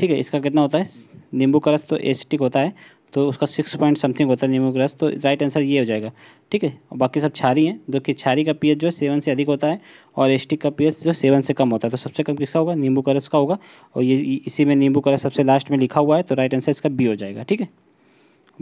[SPEAKER 1] ठीक है इसका कितना होता है नींबू का रस तो एस्टिक होता है तो उसका सिक्स पॉइंट समथिंग होता है नींबू का रस तो राइट आंसर ये हो जाएगा ठीक है बाकी सब छारी हैं जो कि छारी का पीएच जो है सेवन से अधिक होता है और एस्टिक का पीएच जो सेवन से कम होता है तो सबसे कम किसका होगा नींबू का रस का होगा और ये इसी में नींबू का रस सबसे लास्ट में लिखा हुआ है तो राइट आंसर इसका बी हो जाएगा ठीक है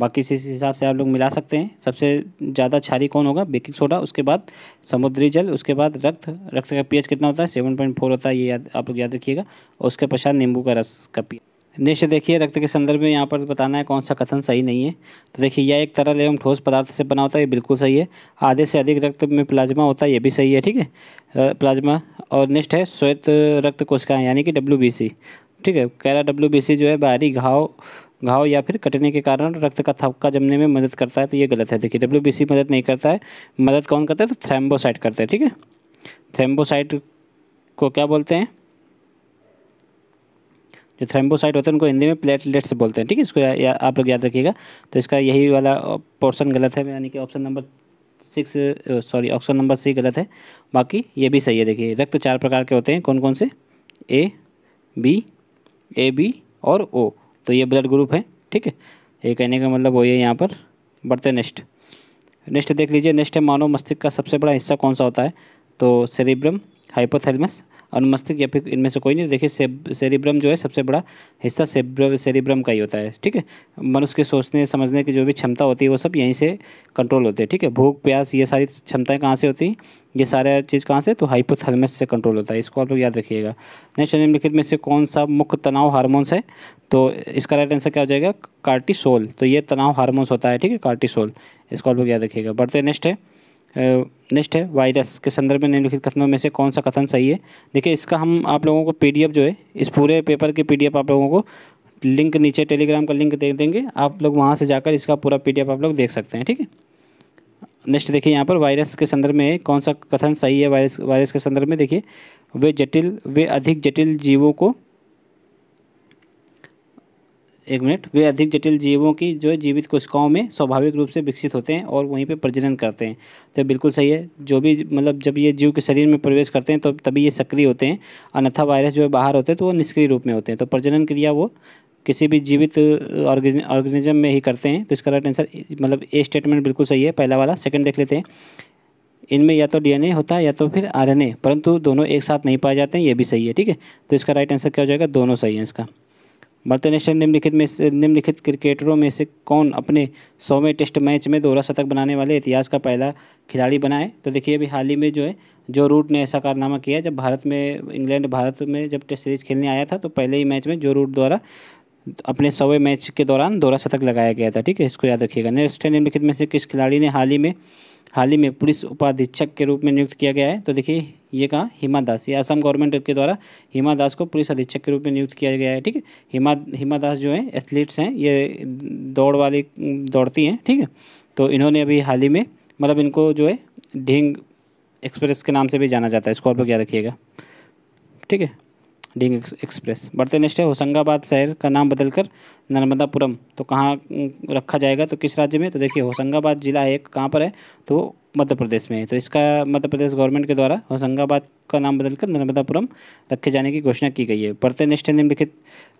[SPEAKER 1] बाकी इसी हिसाब से आप लोग मिला सकते हैं सबसे ज़्यादा छारी कौन होगा बेकिंग सोडा उसके बाद समुद्री जल उसके बाद रक्त रक्त का पीएच कितना होता है सेवन पॉइंट फोर होता है ये याद आप लोग याद रखिएगा और उसके पश्चात नींबू का रस का पीएच निश्चय देखिए रक्त के संदर्भ में यहाँ पर बताना है कौन सा कथन सही नहीं है तो देखिए यह एक तरल एवं ठोस पदार्थ से बना होता है ये बिल्कुल सही है आधे से अधिक रक्त में प्लाज्मा होता है ये भी सही है ठीक है प्लाज्मा और नेक्स्ट है श्वेत रक्त कोशिकाएँ यानी कि डब्ल्यू ठीक है कैरा डब्ल्यू जो है बाहरी घाव घाव या फिर कटने के कारण रक्त का थपका जमने में मदद करता है तो ये गलत है देखिए डब्ल्यू मदद नहीं करता है मदद कौन करता है तो थ्रेम्बोसाइट करता है ठीक है थ्रेम्बोसाइट को क्या बोलते हैं जो थ्रेम्बोसाइट होते हैं उनको हिंदी में प्लेटलेट्स बोलते हैं ठीक है इसको या, या, आप लोग याद रखिएगा तो इसका यही वाला पोर्सन गलत है यानी कि option number six sorry option number C गलत है बाकी ये भी सही है देखिए रक्त चार प्रकार के होते हैं कौन कौन से ए बी ए बी और ओ तो ये ब्लड ग्रुप है ठीक है ये कहने का मतलब वही है यहाँ पर बढ़ते नेक्स्ट नेक्स्ट देख लीजिए नेक्स्ट है मानव मस्तिष्क का सबसे बड़ा हिस्सा कौन सा होता है तो सेरिब्रम हाइपोथेलमस और या फिर इनमें से कोई नहीं देखिए सेब सेरिब्रम जो है सबसे बड़ा हिस्सा सेरिब्रम का ही होता है ठीक है मनुष्य के सोचने समझने की जो भी क्षमता होती है वो सब यहीं से कंट्रोल होते हैं ठीक है भूख प्यास ये सारी क्षमताएँ कहाँ से होती हैं ये सारा चीज़ कहाँ से तो हाइपोथैलेमस से कंट्रोल होता है इसको आप लोग याद रखिएगा नेक्स्ट निम्नलिखित में से कौन सा मुख्य तनाव हार्मोन्स है तो इसका राइट आंसर क्या हो जाएगा कार्टिसोल तो ये तनाव हार्मोन्स होता है ठीक है कार्टिसोल इसको आप लोग याद रखिएगा बढ़ते नेक्स्ट है नेक्स्ट है वायरस के संदर्भ में निम्नलिखित कथनों में से कौन सा कथन सही है देखिए इसका हम आप लोगों को पीडीएफ जो है इस पूरे पेपर के पीडीएफ आप लोगों को लिंक नीचे टेलीग्राम का लिंक दे देंगे आप लोग वहाँ से जाकर इसका पूरा पीडीएफ आप लोग देख सकते हैं ठीक है नेक्स्ट देखिए यहाँ पर वायरस के संदर्भ में कौन सा कथन सही है वायरस वायरस के संदर्भ में देखिए वे जटिल वे अधिक जटिल जीवों को एक मिनट वे अधिक जटिल जीवों की जो जीवित कोशिकाओं में स्वाभाविक रूप से विकसित होते हैं और वहीं पे प्रजनन करते हैं तो बिल्कुल सही है जो भी मतलब जब ये जीव के शरीर में प्रवेश करते हैं तो तभी ये सक्रिय होते हैं अन्यथा वायरस जो है बाहर होते हैं तो वो निष्क्रिय रूप में होते हैं तो प्रजनन क्रिया वो किसी भी जीवित ऑर्गेनिज्म में ही करते हैं तो इसका राइट आंसर मतलब ए स्टेटमेंट बिल्कुल सही है पहला वाला सेकेंड देख लेते हैं इनमें या तो डीएनए होता है या तो फिर आरएनए परंतु दोनों एक साथ नहीं पाए जाते हैं ये भी सही है ठीक है तो इसका राइट आंसर क्या हो जाएगा दोनों सही है इसका भारतीय नेशनल निम्नलिखित में से निम्नलिखित क्रिकेटरों में से कौन अपने सौवें टेस्ट मैच में दोहरा शतक बनाने वाले इतिहास का पहला खिलाड़ी बना है तो देखिए अभी हाल ही में जो है जो रूट ने ऐसा कारनामा किया जब भारत में इंग्लैंड भारत में जब टेस्ट सीरीज खेलने आया था तो पहले ही मैच में जो रूट द्वारा अपने सौवें मैच के दौरान दोहरा शतक लगाया गया था ठीक है इसको याद रखिएगा नेक्स्ट निम्नलिखित में से किस खिलाड़ी ने हाल ही में हाल ही में पुलिस उपाधीक्षक के रूप में नियुक्त किया गया है तो देखिए ये कहाँ हिमा दास ये असम गवर्नमेंट के द्वारा हिमा दास को पुलिस अधीक्षक के रूप में नियुक्त किया गया है ठीक है हिमा हिमा दास जो है एथलीट्स हैं ये दौड़ वाली दौड़ती हैं ठीक है तो इन्होंने अभी हाल ही में मतलब इनको जो है ढींग एक्सप्रेस के नाम से भी जाना जाता है इसको आप लोग याद रखिएगा ठीक है डिंग एक्सप्रेस बढ़ते नेक्स्ट है होशंगाबाद शहर का नाम बदलकर नर्मदापुरम तो कहाँ रखा जाएगा तो किस राज्य में तो देखिए होशंगाबाद जिला है एक कहाँ पर है तो मध्य प्रदेश में तो इसका मध्य प्रदेश गवर्नमेंट के द्वारा होशंगाबाद का नाम बदलकर नर्मदापुरम रखे जाने की घोषणा की गई है प्रतिनिष्ठ निम्नलिखित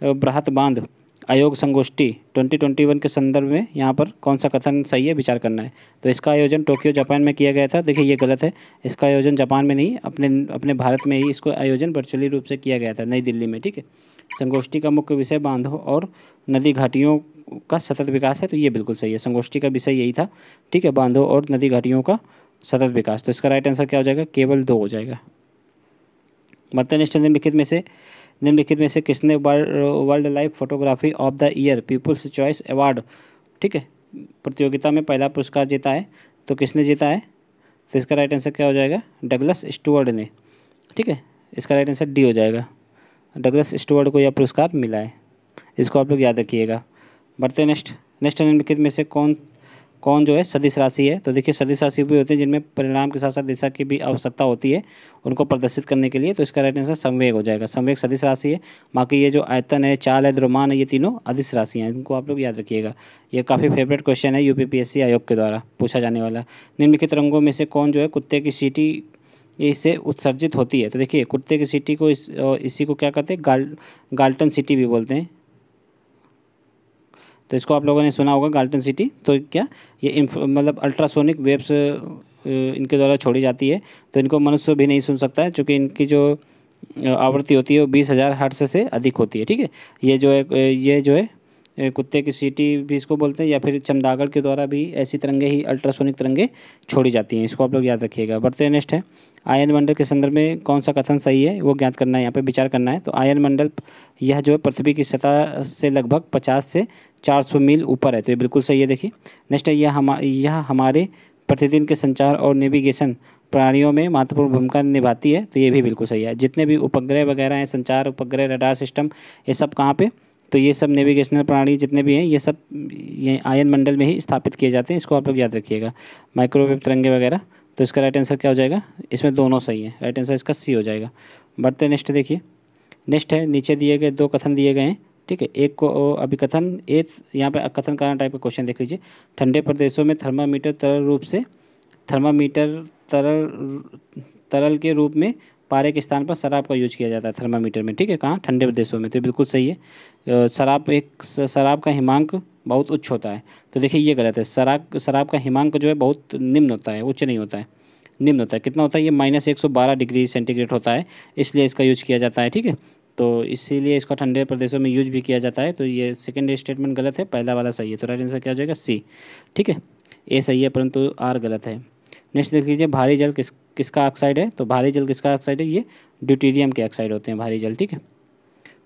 [SPEAKER 1] बृहत बांध आयोग संगोष्ठी 2021 के संदर्भ में यहाँ पर कौन सा कथन सही है विचार करना है तो इसका आयोजन टोक्यो जापान में किया गया था देखिए ये गलत है इसका आयोजन जापान में नहीं अपने अपने भारत में ही इसको आयोजन वर्चुअली रूप से किया गया था नई दिल्ली में ठीक है संगोष्ठी का मुख्य विषय बांधों और नदी घाटियों का सतत विकास है तो ये बिल्कुल सही है संगोष्ठी का विषय यही था ठीक है बांधों और नदी घाटियों का सतत विकास तो इसका राइट आंसर क्या हो जाएगा केवल दो हो जाएगा मर्तनिष्ठ निम्नलिखित में से निम्नलिखित में से किसने world life photography of the year people's choice award ठीक है प्रतियोगिता में पहला पुरस्कार जीता है तो किसने जीता है तो इसका राइट आंसर क्या हो जाएगा डगलस स्टूअर्ड ने ठीक है इसका राइट आंसर डी हो जाएगा डगलस स्टूअर्ड को यह पुरस्कार मिला है इसको आप लोग याद रखिएगा बढ़ते हैं नेक्स्ट नेक्स्ट निम्नलिखित में से कौन कौन जो है सदिश राशि है तो देखिए सदिश राशि भी होते हैं जिनमें परिणाम के साथ साथ दिशा की भी आवश्यकता होती है उनको प्रदर्शित करने के लिए तो इसका राइट आंसर संवेग हो जाएगा संवेग सदिश राशि है बाकी ये जो आयतन है चाल है द्रुमान है ये तीनों अधिस राशियाँ हैं इनको आप लोग याद रखिएगा ये काफ़ी फेवरेट क्वेश्चन है यू आयोग के द्वारा पूछा जाने वाला निम्नलिखित रंगों में से कौन जो है कुत्ते की सीटी इसे उत्सर्जित होती है तो देखिए कुत्ते की सिटी को इस इसी को क्या कहते हैं गाल गाल्टन सिटी भी बोलते हैं तो इसको आप लोगों ने सुना होगा गाल्टन सिटी तो क्या ये मतलब अल्ट्रासोनिक वेव्स इनके द्वारा छोड़ी जाती है तो इनको मनुष्य भी नहीं सुन सकता है चूँकि इनकी जो आवृत्ति होती है वो बीस हज़ार हर्ट्स से अधिक होती है ठीक है ये जो है ये जो है कुत्ते की सीटी भी इसको बोलते हैं या फिर चमदागढ़ के द्वारा भी ऐसी तरंगे ही अल्ट्रासोनिक तरंगे छोड़ी जाती हैं इसको आप लोग याद रखिएगा बढ़ते नेक्स्ट है आयन मंडल के संदर्भ में कौन सा कथन सही है वो ज्ञात करना है यहाँ पे विचार करना है तो आयन मंडल यह जो है पृथ्वी की सतह से लगभग पचास से चार सौ मील ऊपर है तो ये बिल्कुल सही है देखिए नेक्स्ट है यह हम यह हमारे प्रतिदिन के संचार और नेविगेशन प्राणियों में महत्वपूर्ण भूमिका निभाती है तो ये भी बिल्कुल सही है जितने भी उपग्रह वगैरह हैं संचार उपग्रह रडार सिस्टम ये सब कहाँ पर तो ये सब नेविगेशनल प्रणाली जितने भी हैं ये सब ये आयन मंडल में ही स्थापित किए जाते हैं इसको आप लोग याद रखिएगा माइक्रोवेव तिरंगे वगैरह तो इसका राइट आंसर क्या हो जाएगा इसमें दोनों सही है राइट आंसर इसका सी हो जाएगा बढ़ते नेक्स्ट देखिए नेक्स्ट है नीचे दिए गए दो कथन दिए गए हैं ठीक है एक को अभी कथन एक यहाँ पे कथन कारण टाइप का क्वेश्चन देख लीजिए ठंडे प्रदेशों में थर्मामीटर तरल रूप से थर्मामीटर तरल तरल के रूप में पारे के स्थान पर शराब का यूज किया जाता है थर्मामीटर में ठीक है कहाँ ठंडे प्रदेशों में तो बिल्कुल सही है शराब एक शराब का हिमांक बहुत उच्च होता है तो देखिए ये गलत है शराब शराब का हिमांक जो है बहुत निम्न होता है उच्च नहीं होता है निम्न होता है कितना होता है ये माइनस एक सौ बारह डिग्री सेंटीग्रेड होता है इसलिए इसका यूज किया जाता है ठीक है तो इसीलिए इसका ठंडे प्रदेशों में यूज भी किया जाता है तो ये सेकेंड स्टेटमेंट गलत है पहला वाला सही है तो राइट आंसर क्या हो जाएगा सी ठीक है ए सही है परंतु आर गलत है नेक्स्ट देख लीजिए भारी जल किस किसका ऑक्साइड है तो भारी जल किसका ऑक्साइड है ये ड्यूटीरियम के ऑक्साइड होते हैं भारी जल ठीक है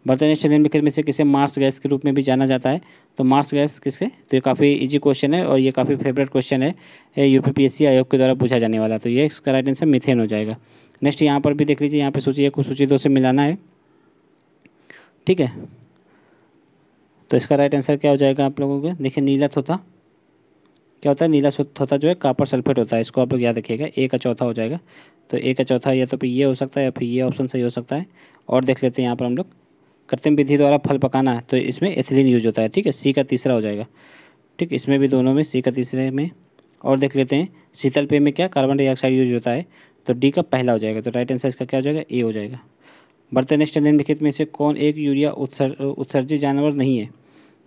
[SPEAKER 1] बर्तन में खेल में से किसे मार्स गैस के रूप में भी जाना जाता है तो मार्स गैस किसके तो ये काफ़ी इजी क्वेश्चन है और ये काफ़ी फेवरेट क्वेश्चन है यूपीपीएससी आयोग के द्वारा पूछा जाने वाला तो ये इसका राइट आंसर मिथेन हो जाएगा नेक्स्ट यहाँ पर भी देख लीजिए यहाँ पर सूची को सूची दो से मिलाना है ठीक है तो इसका राइट आंसर क्या हो जाएगा आप लोगों को देखिए नीला थोता क्या होता है नीला थोता जो है कापर सल्फेट होता है इसको आप लोग याद रखिएगा ए का चौथा हो जाएगा तो ए का चौथा या तो फिर ये हो सकता है या फिर ये ऑप्शन सही हो सकता है और देख लेते हैं यहाँ पर हम लोग कृत्रिम विधि द्वारा फल पकाना तो इसमें एथिलीन यूज होता है ठीक है सी का तीसरा हो जाएगा ठीक इसमें भी दोनों में सी का तीसरे में और देख लेते हैं शीतल पेय में क्या कार्बन डाइऑक्साइड यूज होता है तो डी का पहला हो जाएगा तो राइट आंसर इसका क्या हो जाएगा ए हो जाएगा बर्तन नेक्स्ट निम्नलिखित में से कौन एक यूरिया उत्सर उत्सर्जित जानवर नहीं है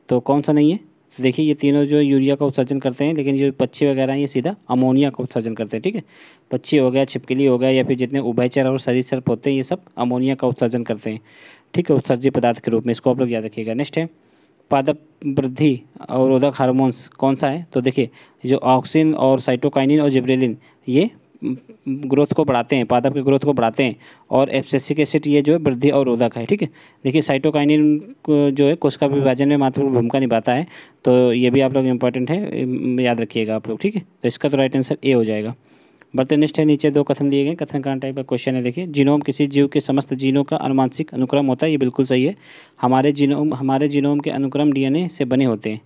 [SPEAKER 1] तो कौन सा नहीं है तो देखिए ये तीनों जो यूरिया का उत्सर्जन करते हैं लेकिन जो पक्षी वगैरह हैं ये सीधा अमोनिया का उत्सर्जन करते हैं ठीक है पक्षी हो गया छिपकली हो गया या फिर जितने उभयचर और सरीसृप होते हैं ये सब अमोनिया का उत्सर्जन करते हैं ठीक है उत्सर्जी पदार्थ के रूप में इसको आप लोग याद रखिएगा नेक्स्ट है पादप वृद्धि और रोधक हार्मोन्स कौन सा है तो देखिए जो ऑक्सीजन और साइटोकाइनिन और जिब्रेलिन ये ग्रोथ को बढ़ाते हैं पादप के ग्रोथ को बढ़ाते हैं और एप्सेसिक एसिड ये जो है वृद्धि और रोधक है ठीक है देखिए साइटोकाइनिन जो है कोशिका विभाजन में महत्वपूर्ण भूमिका निभाता है तो ये भी आप लोग इम्पोर्टेंट है याद रखिएगा आप लोग ठीक है तो इसका तो राइट आंसर ए हो जाएगा वर्तनिष्ठ है नीचे दो कथन दिए गए कथन कारण टाइप का क्वेश्चन है देखिए जीनोम किसी जीव के समस्त जीनों का अनुमानसिक अनुक्रम होता है ये बिल्कुल सही है हमारे जीनोम हमारे जीनोम के अनुक्रम डीएनए से बने होते हैं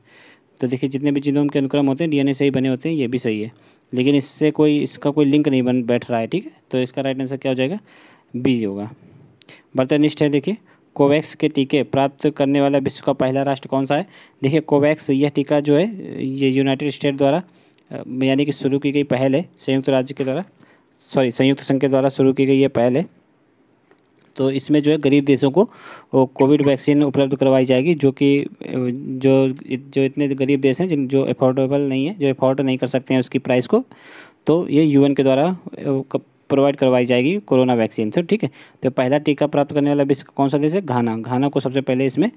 [SPEAKER 1] तो देखिए जितने भी जीनोम के अनुक्रम होते हैं डीएनए से ही बने होते हैं ये भी सही है लेकिन इससे कोई इसका कोई लिंक नहीं बन बैठ रहा है ठीक है तो इसका राइट आंसर क्या हो जाएगा बी होगा वर्तनिष्ठ है देखिए कोवैक्स के टीके प्राप्त करने वाला विश्व का पहला राष्ट्र कौन सा है देखिए कोवैक्स यह टीका जो है ये यूनाइटेड स्टेट द्वारा यानी कि शुरू की गई पहल है संयुक्त राज्य के द्वारा सॉरी संयुक्त संघ के द्वारा शुरू की गई ये पहल है तो इसमें जो है गरीब देशों को कोविड वैक्सीन उपलब्ध करवाई जाएगी जो कि जो जो इतने गरीब देश हैं जिन जो अफोर्डेबल नहीं है जो अफोर्ड नहीं कर सकते हैं उसकी प्राइस को तो ये यूएन के द्वारा प्रोवाइड करवाई जाएगी कोरोना वैक्सीन तो ठीक है तो पहला टीका प्राप्त करने वाला विश्व कौन सा देश है घाना घाना को सबसे पहले इसमें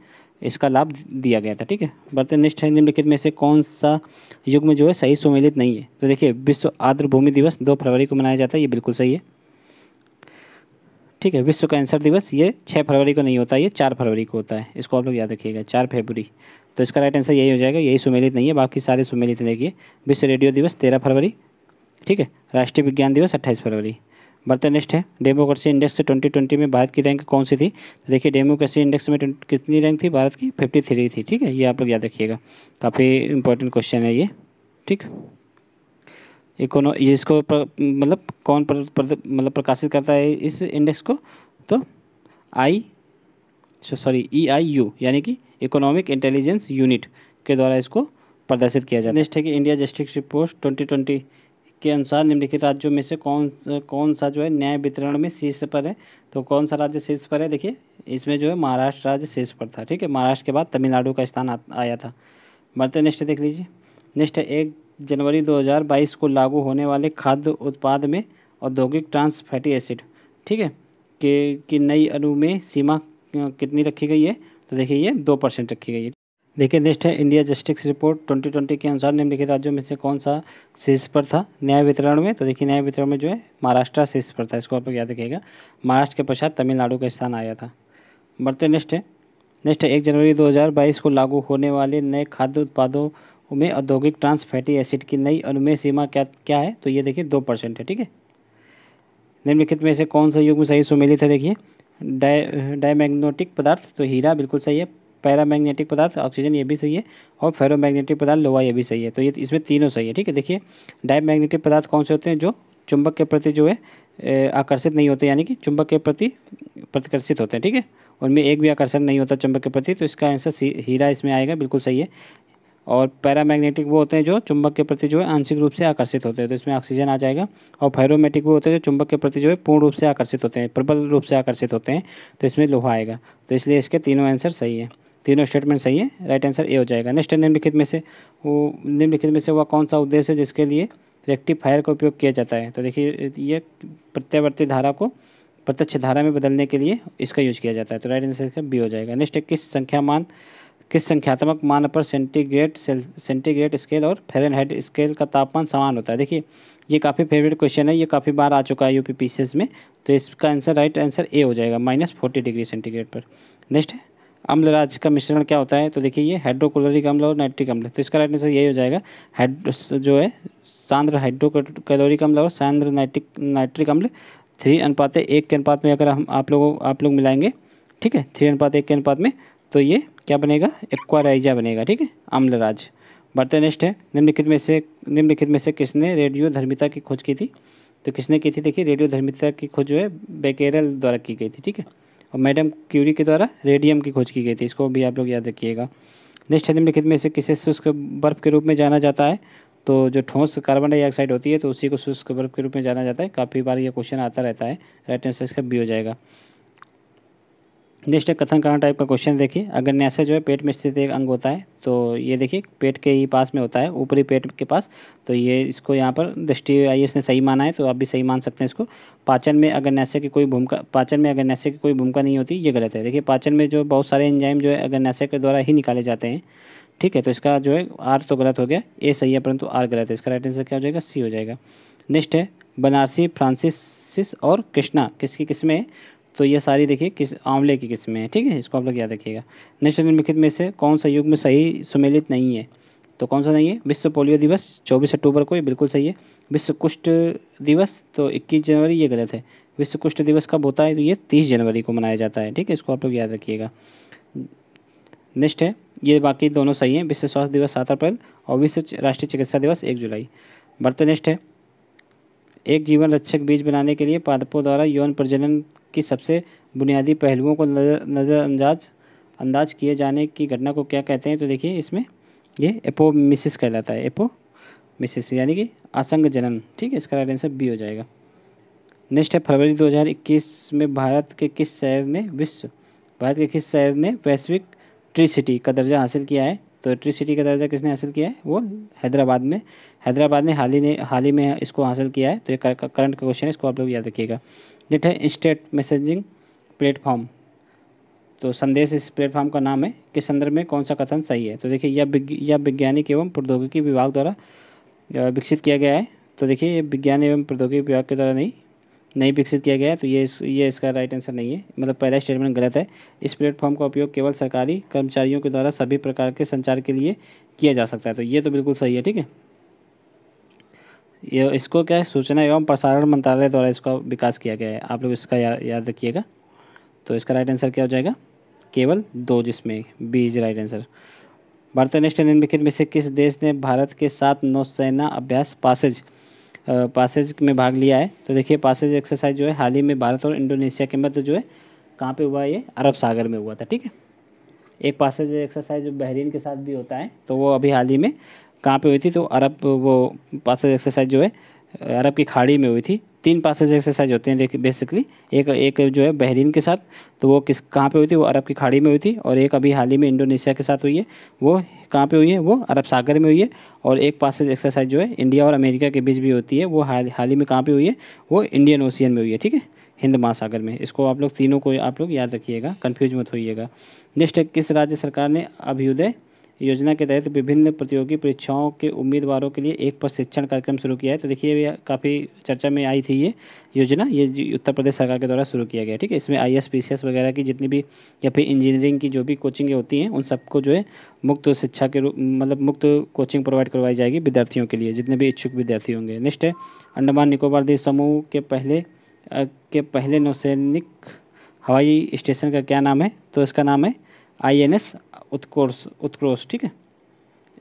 [SPEAKER 1] इसका लाभ दिया गया था ठीक है बर्तनिष्ठ है निम्नलिखित में से कौन सा युग में जो है सही सुमेलित नहीं है तो देखिए विश्व आर्द्र भूमि दिवस दो फरवरी को मनाया जाता है ये बिल्कुल सही है ठीक है विश्व कैंसर दिवस ये छः फरवरी को नहीं होता ये चार फरवरी को होता है इसको आप लोग याद रखिएगा चार फरवरी तो इसका राइट आंसर यही हो जाएगा यही सुमेलित नहीं है बाकी सारे सुमेलित देखिए विश्व रेडियो दिवस तेरह फरवरी ठीक है राष्ट्रीय विज्ञान दिवस अट्ठाईस फरवरी बढ़ते नेक्स्ट है डेमोक्रेसी इंडेक्स से ट्वेंटी ट्वेंटी में भारत की रैंक कौन सी थी तो देखिए डेमोक्रेसी इंडेक्स में कितनी रैंक थी भारत की फिफ्टी थ्री थी ठीक है ये आप लोग याद रखिएगा काफ़ी इंपॉर्टेंट क्वेश्चन है ये ठीक इकोनो इसको मतलब कौन मतलब प्रकाशित करता है इस इंडेक्स को तो आई सॉरी ई आई यू यानी कि इकोनॉमिक इंटेलिजेंस यूनिट के द्वारा इसको प्रदर्शित किया जाता है नेक्स्ट है कि India justice report twenty twenty के अनुसार निम्नलिखित राज्यों में से कौन कौन सा जो है न्याय वितरण में शीर्ष पर है तो कौन सा राज्य शीर्ष पर है देखिए इसमें जो है महाराष्ट्र राज्य शीर्ष पर था ठीक है महाराष्ट्र के बाद तमिलनाडु का स्थान आया था बढ़ते नेक्स्ट देख लीजिए नेक्स्ट एक जनवरी 2022 को लागू होने वाले खाद्य उत्पाद में औद्योगिक ट्रांस फैटी एसिड ठीक है कि नई अनु में सीमा कितनी रखी गई है तो देखिए ये दो परसेंट रखी गई है देखिए नेक्स्ट है इंडिया जस्टिस रिपोर्ट 2020 के अनुसार निम्नलिखित राज्यों में से कौन सा शीर्ष पर था न्याय वितरण में तो देखिए न्याय वितरण में जो है महाराष्ट्र शीर्ष पर था इसको आप याद रखिएगा महाराष्ट्र के पश्चात तमिलनाडु का स्थान आया था बढ़ते नेक्स्ट है नेक्स्ट है एक जनवरी दो को लागू होने वाले नए खाद्य उत्पादों में औद्योगिक ट्रांस फैटी एसिड की नई अनुमेय सीमा क्या क्या है तो ये देखिए दो परसेंट है ठीक है निम्नलिखित में से कौन सा युग में सही सुमेलित है देखिए डाय डायमैग्नोटिक पदार्थ तो हीरा बिल्कुल सही है पैरामैग्नेटिक पदार्थ ऑक्सीजन ये भी सही है और फेरोमैग्नेटिक पदार्थ लोहा ये भी सही है तो ये इसमें तीनों सही है ठीक है देखिए डायमैग्नेटिक पदार्थ कौन से होते हैं जो चुंबक के प्रति जो है आकर्षित नहीं होते यानी कि चुंबक के प्रति प्रतिकर्षित होते हैं ठीक है उनमें एक भी आकर्षण नहीं होता चुंबक के प्रति तो इसका आंसर हीरा इसमें आएगा बिल्कुल सही है और पैरामैग्नेटिक वो होते हैं जो चुंबक के प्रति जो है आंशिक रूप से आकर्षित होते हैं तो इसमें ऑक्सीजन आ जाएगा और फायरोमेटिक वो होते हैं जो चुंबक के प्रति जो है पूर्ण रूप से आकर्षित होते हैं प्रबल रूप से आकर्षित होते हैं तो इसमें लोहा आएगा तो इसलिए इसके तीनों आंसर सही है तीनों स्टेटमेंट सही है राइट आंसर ए हो जाएगा नेक्स्ट है निम्नलिखित में से वो निम्नलिखित में से वह कौन सा उद्देश्य है जिसके लिए रेक्टिफायर का उपयोग किया जाता है तो देखिए ये प्रत्यावर्ती धारा को प्रत्यक्ष धारा में बदलने के लिए इसका यूज किया जाता है तो राइट आंसर इसका बी हो जाएगा नेक्स्ट है किस संख्या मान किस संख्यात्मक मान पर सेंटीग्रेड सेंटीग्रेड स्केल और फेरनहाइट स्केल का तापमान समान होता है देखिए ये काफ़ी फेवरेट क्वेश्चन है ये काफ़ी बार आ चुका है सी एस में तो इसका आंसर राइट आंसर ए हो जाएगा माइनस फोर्टी डिग्री सेंटीग्रेड पर नेक्स्ट है अम्ल राज का मिश्रण क्या होता है तो देखिए ये हाइड्रोक्लोरिक अम्ल और नाइट्रिक अम्ल तो इसका राइट आंसर यही हो जाएगा हाइड्रो जो है सांद्र हाइड्रोक्लोरिक अम्ल और सांद्र नाइट्रिक नाइट्रिक अम्ल थ्री अनुपात एक के अनुपात में अगर हम आप लोगों आप लोग मिलाएंगे ठीक है थ्री अनुपात एक के अनुपात में तो ये क्या बनेगा एक्वाराइजा बनेगा ठीक है अम्ल राज बढ़ते नेक्स्ट है निम्नलिखित में से निम्नलिखित में से किसने रेडियो धर्मिता की खोज की थी तो किसने की थी देखिए रेडियो धर्मिता की खोज जो है बेकेरल द्वारा की गई थी ठीक है और मैडम क्यूरी के द्वारा रेडियम की खोज की गई थी इसको भी आप लोग याद रखिएगा नेक्स्ट निम्नलिखित में से किसे शुष्क बर्फ़ के रूप में जाना जाता है तो जो ठोस कार्बन डाइऑक्साइड होती है तो उसी को शुष्क बर्फ के रूप में जाना जाता है काफ़ी बार ये क्वेश्चन आता रहता है राइट आंसर इसका बी हो जाएगा नेक्स्ट एक कथन कारण टाइप का क्वेश्चन देखिए अगर न्यास्य जो है पेट में स्थित एक अंग होता है तो ये देखिए पेट के ही पास में होता है ऊपरी पेट के पास तो ये इसको यहाँ पर दृष्टि आई ने सही माना है तो आप भी सही मान सकते हैं इसको पाचन में अगर नैसे की कोई भूमिका पाचन में अगर नैसे की कोई भूमिका नहीं होती ये गलत है देखिए पाचन में जो बहुत सारे एंजाइम जो है अगर नैसे के द्वारा ही निकाले जाते हैं ठीक है तो इसका जो है आर तो गलत हो गया ए सही है परंतु आर गलत है इसका राइट आंसर क्या हो जाएगा सी हो जाएगा नेक्स्ट है बनारसी फ्रांसिस और कृष्णा किसकी किस्में तो ये सारी देखिए किस आंवले की किस्में हैं ठीक है इसको आप लोग याद रखिएगा नेशनल निम्नलिखित में से कौन सा युग में सही सुमेलित नहीं है तो कौन सा नहीं है विश्व पोलियो दिवस 24 अक्टूबर को ये बिल्कुल सही है विश्व कुष्ठ दिवस तो 21 जनवरी ये गलत है विश्व कुष्ठ दिवस कब होता है तो ये 30 जनवरी को मनाया जाता है ठीक है इसको आप लोग याद रखिएगा नेक्स्ट है ये बाकी दोनों सही हैं विश्व स्वास्थ्य दिवस सात अप्रैल और विश्व राष्ट्रीय चिकित्सा दिवस एक जुलाई बढ़ते नेक्स्ट है एक जीवन रक्षक बीज बनाने के लिए पादपों द्वारा यौन प्रजनन की सबसे बुनियादी पहलुओं को नज़रअंदाज अंदाज किए जाने की घटना को क्या कहते हैं तो देखिए इसमें ये एपोमिसिस कहलाता है एपोमिसिस यानी कि असंग जनन ठीक है इसका राइट आंसर बी हो जाएगा नेक्स्ट है फरवरी 2021 में भारत के किस शहर ने विश्व भारत के किस शहर ने वैश्विक ट्री सिटी का दर्जा हासिल किया है तो ट्री सिटी का दर्जा किसने हासिल किया है वो हैदराबाद में हैदराबाद ने हाल ही ने हाल ही में इसको हासिल किया है तो ये करंट का क्वेश्चन है इसको आप लोग याद रखिएगा नेट है इंस्टेंट मैसेजिंग प्लेटफॉर्म तो संदेश इस प्लेटफॉर्म का नाम है किस संदर्भ में कौन सा कथन सही है तो देखिए यह यह वैज्ञानिक एवं प्रौद्योगिकी विभाग द्वारा विकसित किया गया है तो देखिए ये विज्ञान एवं प्रौद्योगिकी विभाग के द्वारा नहीं नहीं विकसित किया गया है तो ये इस ये इसका राइट आंसर नहीं है मतलब पहला स्टेटमेंट गलत है इस प्लेटफॉर्म का उपयोग केवल सरकारी कर्मचारियों के द्वारा सभी प्रकार के संचार के लिए किया जा सकता है तो ये तो बिल्कुल सही है ठीक है ये इसको क्या है सूचना एवं प्रसारण मंत्रालय द्वारा इसका विकास किया गया है आप लोग इसका या, याद रखिएगा तो इसका राइट आंसर क्या हो जाएगा केवल दो जिसमें B is right answer Bharat national निम्नलिखित में से किस देश ने भारत के साथ नौसेना अभ्यास पासेज पासेज में भाग लिया है तो देखिए पासेज एक्सरसाइज जो है हाल ही में भारत और इंडोनेशिया के मध्य जो है कहाँ पे हुआ ये अरब सागर में हुआ था ठीक है एक पासेज एक्सरसाइज जो बहरीन के साथ भी होता है तो वो अभी हाल ही में कहाँ पे हुई थी तो अरब वो पासेज एक्सरसाइज जो है अरब की खाड़ी में हुई थी तीन पासेज एक्सरसाइज होते हैं देखिए बेसिकली एक एक जो है बहरीन के साथ तो वो किस कहाँ पे हुई थी वो अरब की खाड़ी में हुई थी और एक अभी हाल ही में इंडोनेशिया के साथ हुई है वो कहाँ पे हुई है वो अरब सागर में हुई है और एक पासेज एक्सरसाइज जो है इंडिया और अमेरिका के बीच भी होती है वो हाल हाल ही में कहाँ पर हुई है वो इंडियन ओशियन में हुई है ठीक है हिंद महासागर में इसको आप लोग तीनों को आप लोग याद रखिएगा कन्फ्यूज मत होइएगा नेक्स्ट किस राज्य सरकार ने अभ्युदय योजना के तहत विभिन्न प्रतियोगी परीक्षाओं के उम्मीदवारों के लिए एक प्रशिक्षण कार्यक्रम शुरू किया है तो देखिए ये काफ़ी चर्चा में आई थी ये योजना ये उत्तर प्रदेश सरकार के द्वारा शुरू किया गया ठीक है इसमें आई एस वगैरह की जितनी भी या फिर इंजीनियरिंग की जो भी कोचिंगें होती हैं उन सबको जो है मुक्त शिक्षा के रूप मतलब मुक्त कोचिंग प्रोवाइड करवाई जाएगी विद्यार्थियों के लिए जितने भी इच्छुक विद्यार्थी होंगे नेक्स्ट है अंडमान निकोबार द्वीप समूह के पहले के पहले नौसैनिक हवाई स्टेशन का क्या नाम है तो इसका नाम है आई एन एस उत्कोर्स उत्क्रोश ठीक है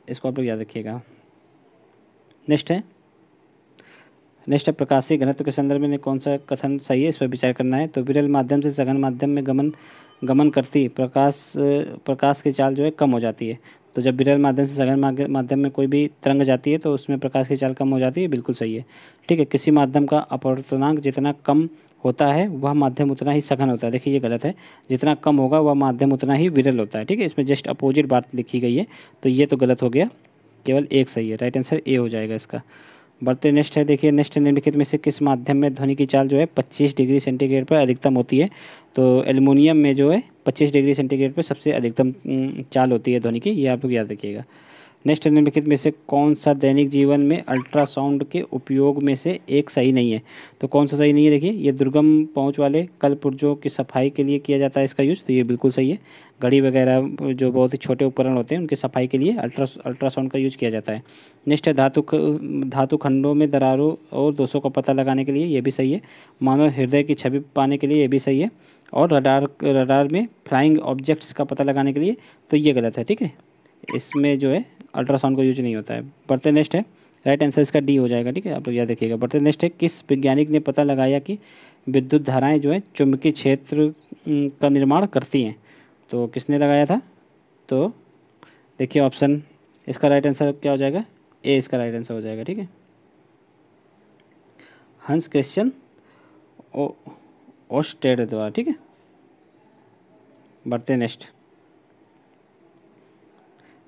[SPEAKER 1] इसको आप लोग याद रखिएगा नेक्स्ट है नेक्स्ट है प्रकाशीय घनत्व के संदर्भ में कौन सा कथन सही है इस पर विचार करना है तो विरल माध्यम से सघन माध्यम में गमन गमन करती प्रकाश प्रकाश की चाल जो है कम हो जाती है तो जब विरल माध्यम से सघन माध्यम में कोई भी तरंग जाती है तो उसमें प्रकाश की चाल कम हो जाती है बिल्कुल सही है ठीक है किसी माध्यम का अपवर्तनांक जितना कम होता है वह माध्यम उतना ही सघन होता है देखिए ये गलत है जितना कम होगा वह माध्यम उतना ही विरल होता है ठीक है इसमें जस्ट अपोजिट बात लिखी गई है तो ये तो गलत हो गया केवल एक सही है राइट आंसर ए हो जाएगा इसका बढ़ते नेक्स्ट है देखिए नेक्स्ट निम्नलिखित में से किस माध्यम में ध्वनि की चाल जो है पच्चीस डिग्री सेंटीग्रेड पर अधिकतम होती है तो एलुमिनियम में जो है पच्चीस डिग्री सेंटीग्रेड पर सबसे अधिकतम चाल होती है ध्वनि की ये आप लोग याद रखिएगा नेक्स्ट निम्नलिखित में से कौन सा दैनिक जीवन में अल्ट्रासाउंड के उपयोग में से एक सही नहीं है तो कौन सा सही नहीं है देखिए ये दुर्गम पहुँच वाले कल पुर्जों की सफाई के लिए किया जाता है इसका यूज़ तो ये बिल्कुल सही है घड़ी वगैरह जो बहुत ही छोटे उपकरण होते हैं उनकी सफाई के लिए अल्ट्रा अल्ट्रासाउंड का यूज़ किया जाता है नेक्स्ट है धातु धातु खंडों में दरारों और दोषों का पता लगाने के लिए ये भी सही है मानव हृदय की छवि पाने के लिए ये भी सही है और रडार रडार में फ्लाइंग ऑब्जेक्ट्स का पता लगाने के लिए तो ये गलत है ठीक है इसमें जो है अल्ट्रासाउंड का यूज नहीं होता है बढ़ते नेक्स्ट है राइट आंसर इसका डी हो जाएगा ठीक है आप लोग यह देखिएगा बढ़ते नेक्स्ट है किस वैज्ञानिक ने पता लगाया कि विद्युत धाराएं जो है चुंबकीय क्षेत्र का निर्माण करती हैं तो किसने लगाया था तो देखिए ऑप्शन इसका राइट आंसर क्या हो जाएगा ए इसका राइट आंसर हो जाएगा ठीक है हंस क्वेश्चन ओ ओस्टेड द्वारा ठीक है बढ़ते नेक्स्ट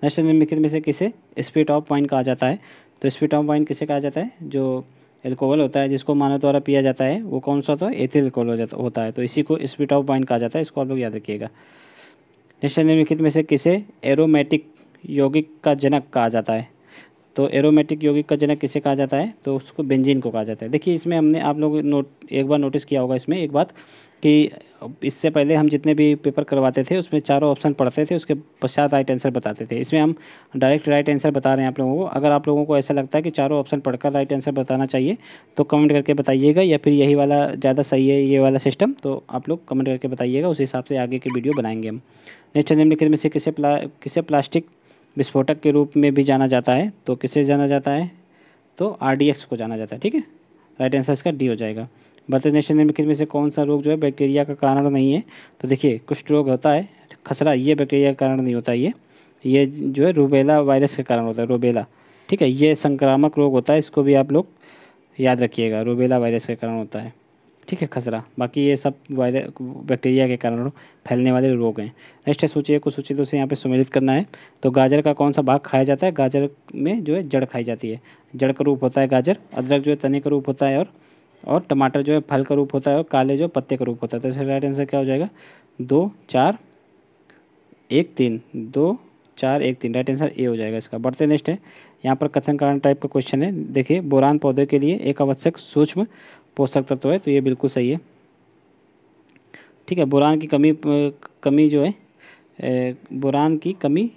[SPEAKER 1] नेक्स्ट निम्नलिखित में से किसे स्पीड ऑफ वाइन कहा जाता है तो स्पीड ऑफ वाइन किसे कहा जाता है जो एल्कोहल होता है जिसको मानव द्वारा पिया जाता है वो कौन सा होता है एथिल एल्कोहल हो जाता होता है तो इसी को स्पीड ऑफ वाइन कहा जाता है इसको आप लोग याद रखिएगा नेक्स्ट निम्नलिखित में से किसे एरोमेटिक यौगिक का जनक कहा जाता है तो एरोमेटिक यौगिक का जनक किसे कहा जाता है तो उसको बेंजीन को कहा जाता है देखिए इसमें हमने आप लोग नोट एक बार नोटिस किया होगा इसमें एक बात कि इससे पहले हम जितने भी पेपर करवाते थे उसमें चारों ऑप्शन पढ़ते थे उसके पश्चात राइट आंसर बताते थे इसमें हम डायरेक्ट राइट आंसर बता रहे हैं आप लोगों को अगर आप लोगों को ऐसा लगता है कि चारों ऑप्शन पढ़कर राइट आंसर बताना चाहिए तो कमेंट करके बताइएगा या फिर यही वाला ज़्यादा सही है ये वाला सिस्टम तो आप लोग कमेंट करके बताइएगा उस हिसाब से आगे की वीडियो बनाएंगे हम नेक्स्ट निम्नलिखित में से किसे प्ला किसे प्लास्टिक विस्फोटक के रूप में भी जाना जाता है तो किसे जाना जाता है तो आर को जाना जाता है ठीक है राइट आंसर इसका डी हो जाएगा बर्तनेशन में किसमें से कौन सा रोग जो है बैक्टीरिया का कारण नहीं है तो देखिए कुछ रोग होता है खसरा ये बैक्टीरिया का कारण नहीं होता ये ये जो है रूबेला वायरस के कारण होता है रूबेला ठीक है ये संक्रामक रोग होता है इसको भी आप लोग याद रखिएगा रूबेला वायरस के कारण होता है ठीक है खसरा बाकी ये सब वायरस बैक्टीरिया के कारण फैलने वाले रोग हैं नेक्स्ट है सूची को सूची दो यहाँ पे सुमेलित करना है तो गाजर का कौन सा भाग खाया जाता है गाजर में जो है जड़ खाई जाती है जड़ का रूप होता है गाजर अदरक जो है तने का रूप होता है और और टमाटर जो है फल का रूप होता है और काले जो पत्ते का रूप होता है तो इसका राइट आंसर क्या हो जाएगा दो चार एक तीन दो चार एक तीन राइट आंसर ए हो जाएगा इसका बढ़ते नेक्स्ट है यहाँ पर कथन कारण टाइप का क्वेश्चन है देखिए बोरान पौधे के लिए एक आवश्यक सूक्ष्म पोषक तत्व है तो ये बिल्कुल सही है ठीक है बुरान की कमी कमी जो है बुरान की कमी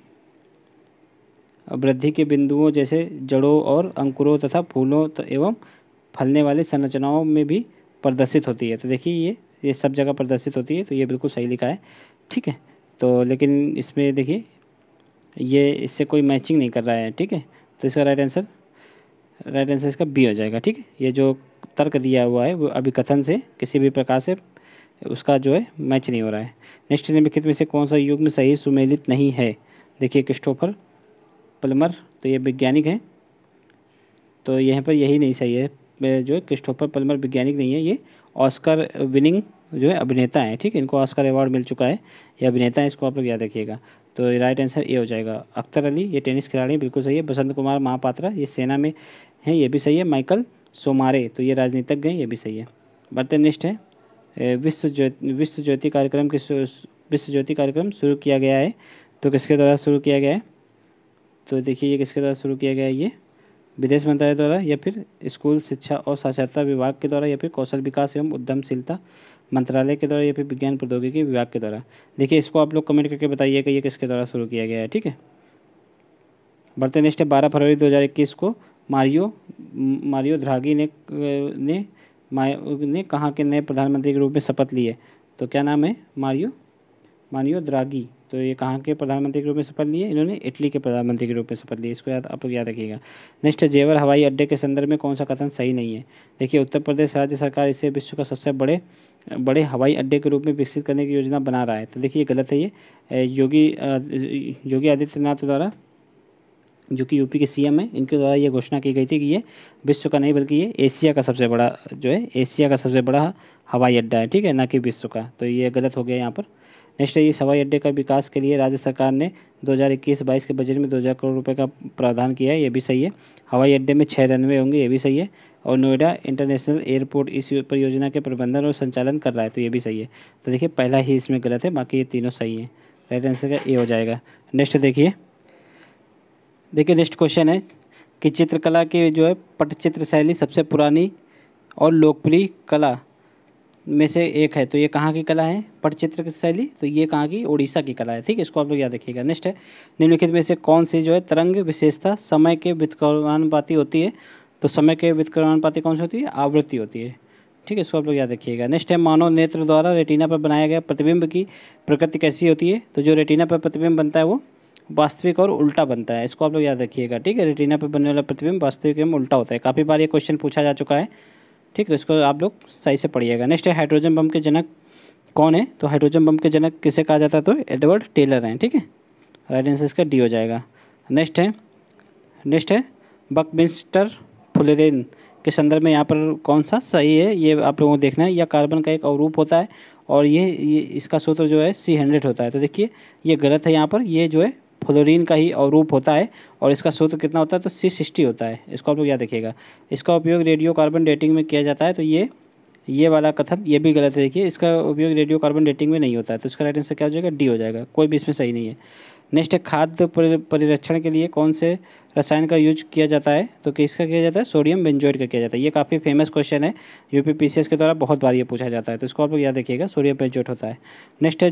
[SPEAKER 1] वृद्धि के बिंदुओं जैसे जड़ों और अंकुरों तथा फूलों एवं फलने वाली संरचनाओं में भी प्रदर्शित होती है तो देखिए ये ये सब जगह प्रदर्शित होती है तो ये बिल्कुल सही लिखा है ठीक है तो लेकिन इसमें देखिए ये इससे कोई मैचिंग नहीं कर रहा है ठीक है तो इसका राइट आंसर राइट आंसर इसका बी हो जाएगा ठीक है ये जो तर्क दिया हुआ है वो अभी कथन से किसी भी प्रकार से उसका जो है मैच नहीं हो रहा है नेक्स्ट निम्नलिखित में से कौन सा युग्म सही सुमेलित नहीं है देखिए क्रिस्टोफर पलमर तो ये वैज्ञानिक हैं तो यहाँ पर यही नहीं सही है जो है क्रिस्टोफर पलमर वैज्ञानिक नहीं है ये ऑस्कर विनिंग जो है अभिनेता है ठीक है इनको ऑस्कर अवार्ड मिल चुका है ये अभिनेता है इसको आप लोग याद रखिएगा तो राइट आंसर ए हो जाएगा अख्तर अली ये टेनिस खिलाड़ी बिल्कुल सही है बसंत कुमार महापात्रा ये सेना में हैं ये भी सही है माइकल सोमारे तो ये राजनीतिज्ञ हैं ये भी सही है बर्तनिष्ठ है विश्व ज्योति विश्व ज्योति कार्यक्रम के विश्व ज्योति कार्यक्रम शुरू किया गया है तो किसके द्वारा शुरू किया गया है तो देखिए ये किसके द्वारा शुरू किया गया है ये विदेश मंत्रालय द्वारा या फिर स्कूल शिक्षा और साक्षरता विभाग के द्वारा या फिर कौशल विकास एवं उद्यमशीलता मंत्रालय के द्वारा या फिर विज्ञान प्रौद्योगिकी विभाग के द्वारा देखिए इसको आप लोग कमेंट करके बताइएगा कि ये किसके द्वारा शुरू किया गया है ठीक है बढ़ते नेक्स्ट है बारह फरवरी इक्कीस को मारियो मारियो ध्रागी ने ने ने कहाँ के नए प्रधानमंत्री के रूप में शपथ ली है तो क्या नाम है मारियो मारियो द्रागी तो ये कहाँ के प्रधानमंत्री के रूप में शपथ लिए इन्होंने इटली के प्रधानमंत्री के रूप में शपथ ली इसको याद आप याद रखिएगा नेक्स्ट जेवर हवाई अड्डे के संदर्भ में कौन सा कथन सही नहीं है देखिए उत्तर प्रदेश राज्य सरकार इसे विश्व का सबसे बड़े बड़े हवाई अड्डे के रूप में विकसित करने की योजना बना रहा है तो देखिए गलत है ये योगी योगी आदित्यनाथ द्वारा जो कि यूपी के सीएम हैं इनके द्वारा ये घोषणा की गई थी कि ये विश्व का नहीं बल्कि ये एशिया का सबसे बड़ा जो है एशिया का सबसे बड़ा हवाई अड्डा है ठीक है ना कि विश्व का तो ये गलत हो गया यहाँ पर नेक्स्ट है इस हवाई अड्डे का विकास के लिए राज्य सरकार ने 2021-22 के बजट में 2000 करोड़ रुपए का प्रावधान किया है ये भी सही है हवाई अड्डे में छः रनवे होंगे ये भी सही है और नोएडा इंटरनेशनल एयरपोर्ट इस परियोजना के प्रबंधन और संचालन कर रहा है तो ये भी सही है तो देखिए पहला ही इसमें गलत है बाकी ये तीनों सही है राइट आंसर का ए हो जाएगा नेक्स्ट देखिए देखिए नेक्स्ट क्वेश्चन है कि चित्रकला की जो है पटचित्र शैली सबसे पुरानी और लोकप्रिय कला में से एक है तो ये कहाँ की कला है पटचित्र शैली तो ये कहाँ की उड़ीसा की कला है ठीक है इसको आप लोग याद रखिएगा नेक्स्ट है निम्नलिखित में से कौन सी जो है तरंग विशेषता समय के व्युत्क्रमानुपाती होती है तो समय के व्युत्क्रमानुपाती कौन सी होती है आवृत्ति होती है ठीक है इसको आप लोग याद रखिएगा नेक्स्ट है मानव नेत्र द्वारा रेटिना पर बनाया गया प्रतिबिंब की प्रकृति कैसी होती है तो जो रेटिना पर प्रतिबिंब बनता है वो वास्तविक और उल्टा बनता है इसको आप लोग याद रखिएगा ठीक है रेटिना पर बनने वाला प्रतिबिंब वास्तविक एवं उल्टा होता है काफ़ी बार ये क्वेश्चन पूछा जा चुका है ठीक तो इसको आप लोग सही से पढ़िएगा नेक्स्ट है हाइड्रोजन बम के जनक कौन है तो हाइड्रोजन बम के जनक किसे कहा जाता है तो एडवर्ड टेलर हैं ठीक है राइट आंसर इसका डी हो जाएगा नेक्स्ट है नेक्स्ट है बकमिस्टर फुलरेन के संदर्भ में यहाँ पर कौन सा सही है ये आप लोगों को देखना है यह कार्बन का एक अवरूप होता है और ये, ये इसका सूत्र जो है सी हंड्रेड होता है तो देखिए ये गलत है यहाँ पर ये जो है फ्लोरीन का ही अवरूप होता है और इसका सूत्र कितना होता है तो सी सिक्सटी होता है इसको आप लोग याद रखिएगा इसका उपयोग रेडियो कार्बन डेटिंग में किया जाता है तो ये ये वाला कथन ये भी गलत है देखिए इसका उपयोग रेडियो कार्बन डेटिंग में नहीं होता है तो इसका राइट आंसर क्या हो जाएगा डी हो जाएगा कोई भी इसमें सही नहीं है नेक्स्ट है खाद्य परिरक्षण के लिए कौन से रसायन का यूज किया जाता है तो किसका किया जाता है सोडियम बेंजोइड का किया जाता है ये काफ़ी फेमस क्वेश्चन है यूपीपीसीएस के द्वारा बहुत बार ये पूछा जाता है तो इसको आप लोग याद रखिएगा सोडियम बेंजोइड होता है नेक्स्ट है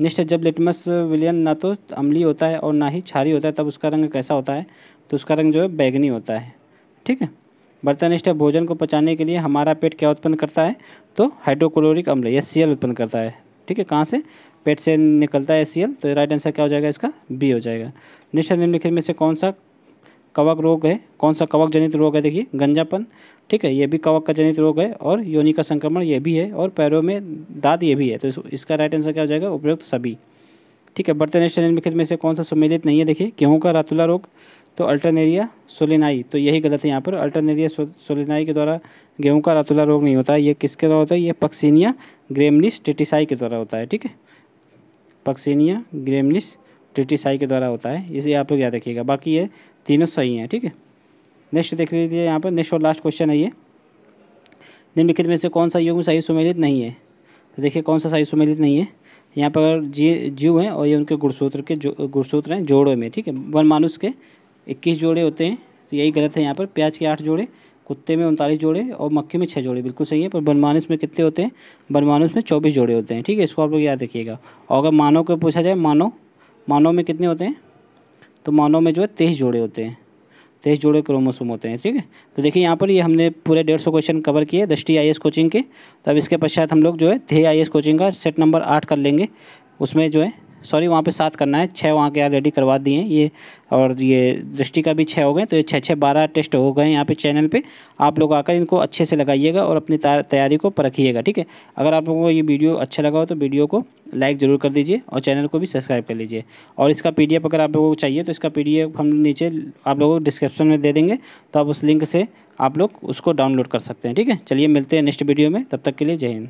[SPEAKER 1] नेक्स्ट जब लिटमस विलयन ना तो अम्ली होता है और ना ही छारी होता है तब उसका रंग कैसा होता है तो उसका रंग जो है बैगनी होता है ठीक है बर्तनिष्ठ भोजन को पचाने के लिए हमारा पेट क्या उत्पन्न करता है तो हाइड्रोक्लोरिक अम्ल या सी उत्पन्न करता है ठीक है कहाँ से पेट से निकलता है सी तो राइट आंसर क्या हो जाएगा इसका बी हो जाएगा निश्चय निम्नलिखित में से कौन सा कवक रोग है कौन सा कवक जनित रोग है देखिए गंजापन ठीक है ये भी कवक का जनित रोग है और योनि का संक्रमण ये भी है और पैरों में दाद ये भी है तो इसका राइट आंसर क्या हो जाएगा उपयुक्त सभी ठीक है बर्तन निम्नलिखित में से कौन सा सम्मिलित नहीं है देखिए गेहूँ का रातुला रोग तो अल्टरनेरिया सोलिनाई तो यही गलत है यहाँ पर अल्टरनेरिया सोलिनाई के द्वारा गेहूँ का रातुला रोग नहीं होता है ये किसके द्वारा होता है ये पक्सीनिया ग्रेमलिस टिटिसाई के द्वारा होता है ठीक है पक्सीनिया ग्रेमलिस टिटिसाई के द्वारा होता है इसे आप लोग याद रखिएगा बाकी ये तीनों सही हैं ठीक है नेक्स्ट देख लीजिए यहाँ पर नेक्स्ट और लास्ट क्वेश्चन है ये निम्नलिखित में से कौन सा युग सही सुमेलित नहीं है तो देखिए कौन सा सही सुमेलित नहीं है यहाँ पर जी जीव हैं और ये उनके गुणसूत्र के जो गुणसूत्र हैं जोड़ों में ठीक है वन मानुष के इक्कीस जोड़े होते हैं तो यही गलत है यहाँ पर प्याज के आठ जोड़े कुत्ते में उनतालीस जोड़े और मक्खी में छः जोड़े बिल्कुल सही है पर बनमानस में कितने होते हैं बनमानस में चौबीस जोड़े होते हैं ठीक है इसको आप लोग याद रखिएगा और अगर मानव को पूछा जाए मानव मानव में कितने होते हैं तो मानव में जो है तेईस जोड़े होते हैं तेईस जोड़े क्रोमोसोम होते हैं ठीक है तो देखिए यहाँ पर ये यह हमने पूरे डेढ़ सौ क्वेश्चन कवर किए दृष्टि आई कोचिंग के तब इसके पश्चात हम लोग जो है थे आई कोचिंग का सेट नंबर आठ कर लेंगे उसमें जो है सॉरी वहाँ पे सात करना है छः वहाँ के यार रेडी करवा दिए हैं ये और ये दृष्टि का भी छः हो गए तो ये छः छः बारह टेस्ट हो गए यहाँ पे चैनल पे आप लोग आकर इनको अच्छे से लगाइएगा और अपनी तैयारी को परखिएगा ठीक है अगर आप लोगों को ये वीडियो अच्छा लगा हो तो वीडियो को लाइक ज़रूर कर दीजिए और चैनल को भी सब्सक्राइब कर लीजिए और इसका पी अगर आप लोगों को चाहिए तो इसका पी हम नीचे आप लोगों को डिस्क्रिप्शन में दे देंगे तो आप उस लिंक से आप लोग उसको डाउनलोड कर सकते हैं ठीक है चलिए मिलते हैं नेक्स्ट वीडियो में तब तक के लिए जय हिंद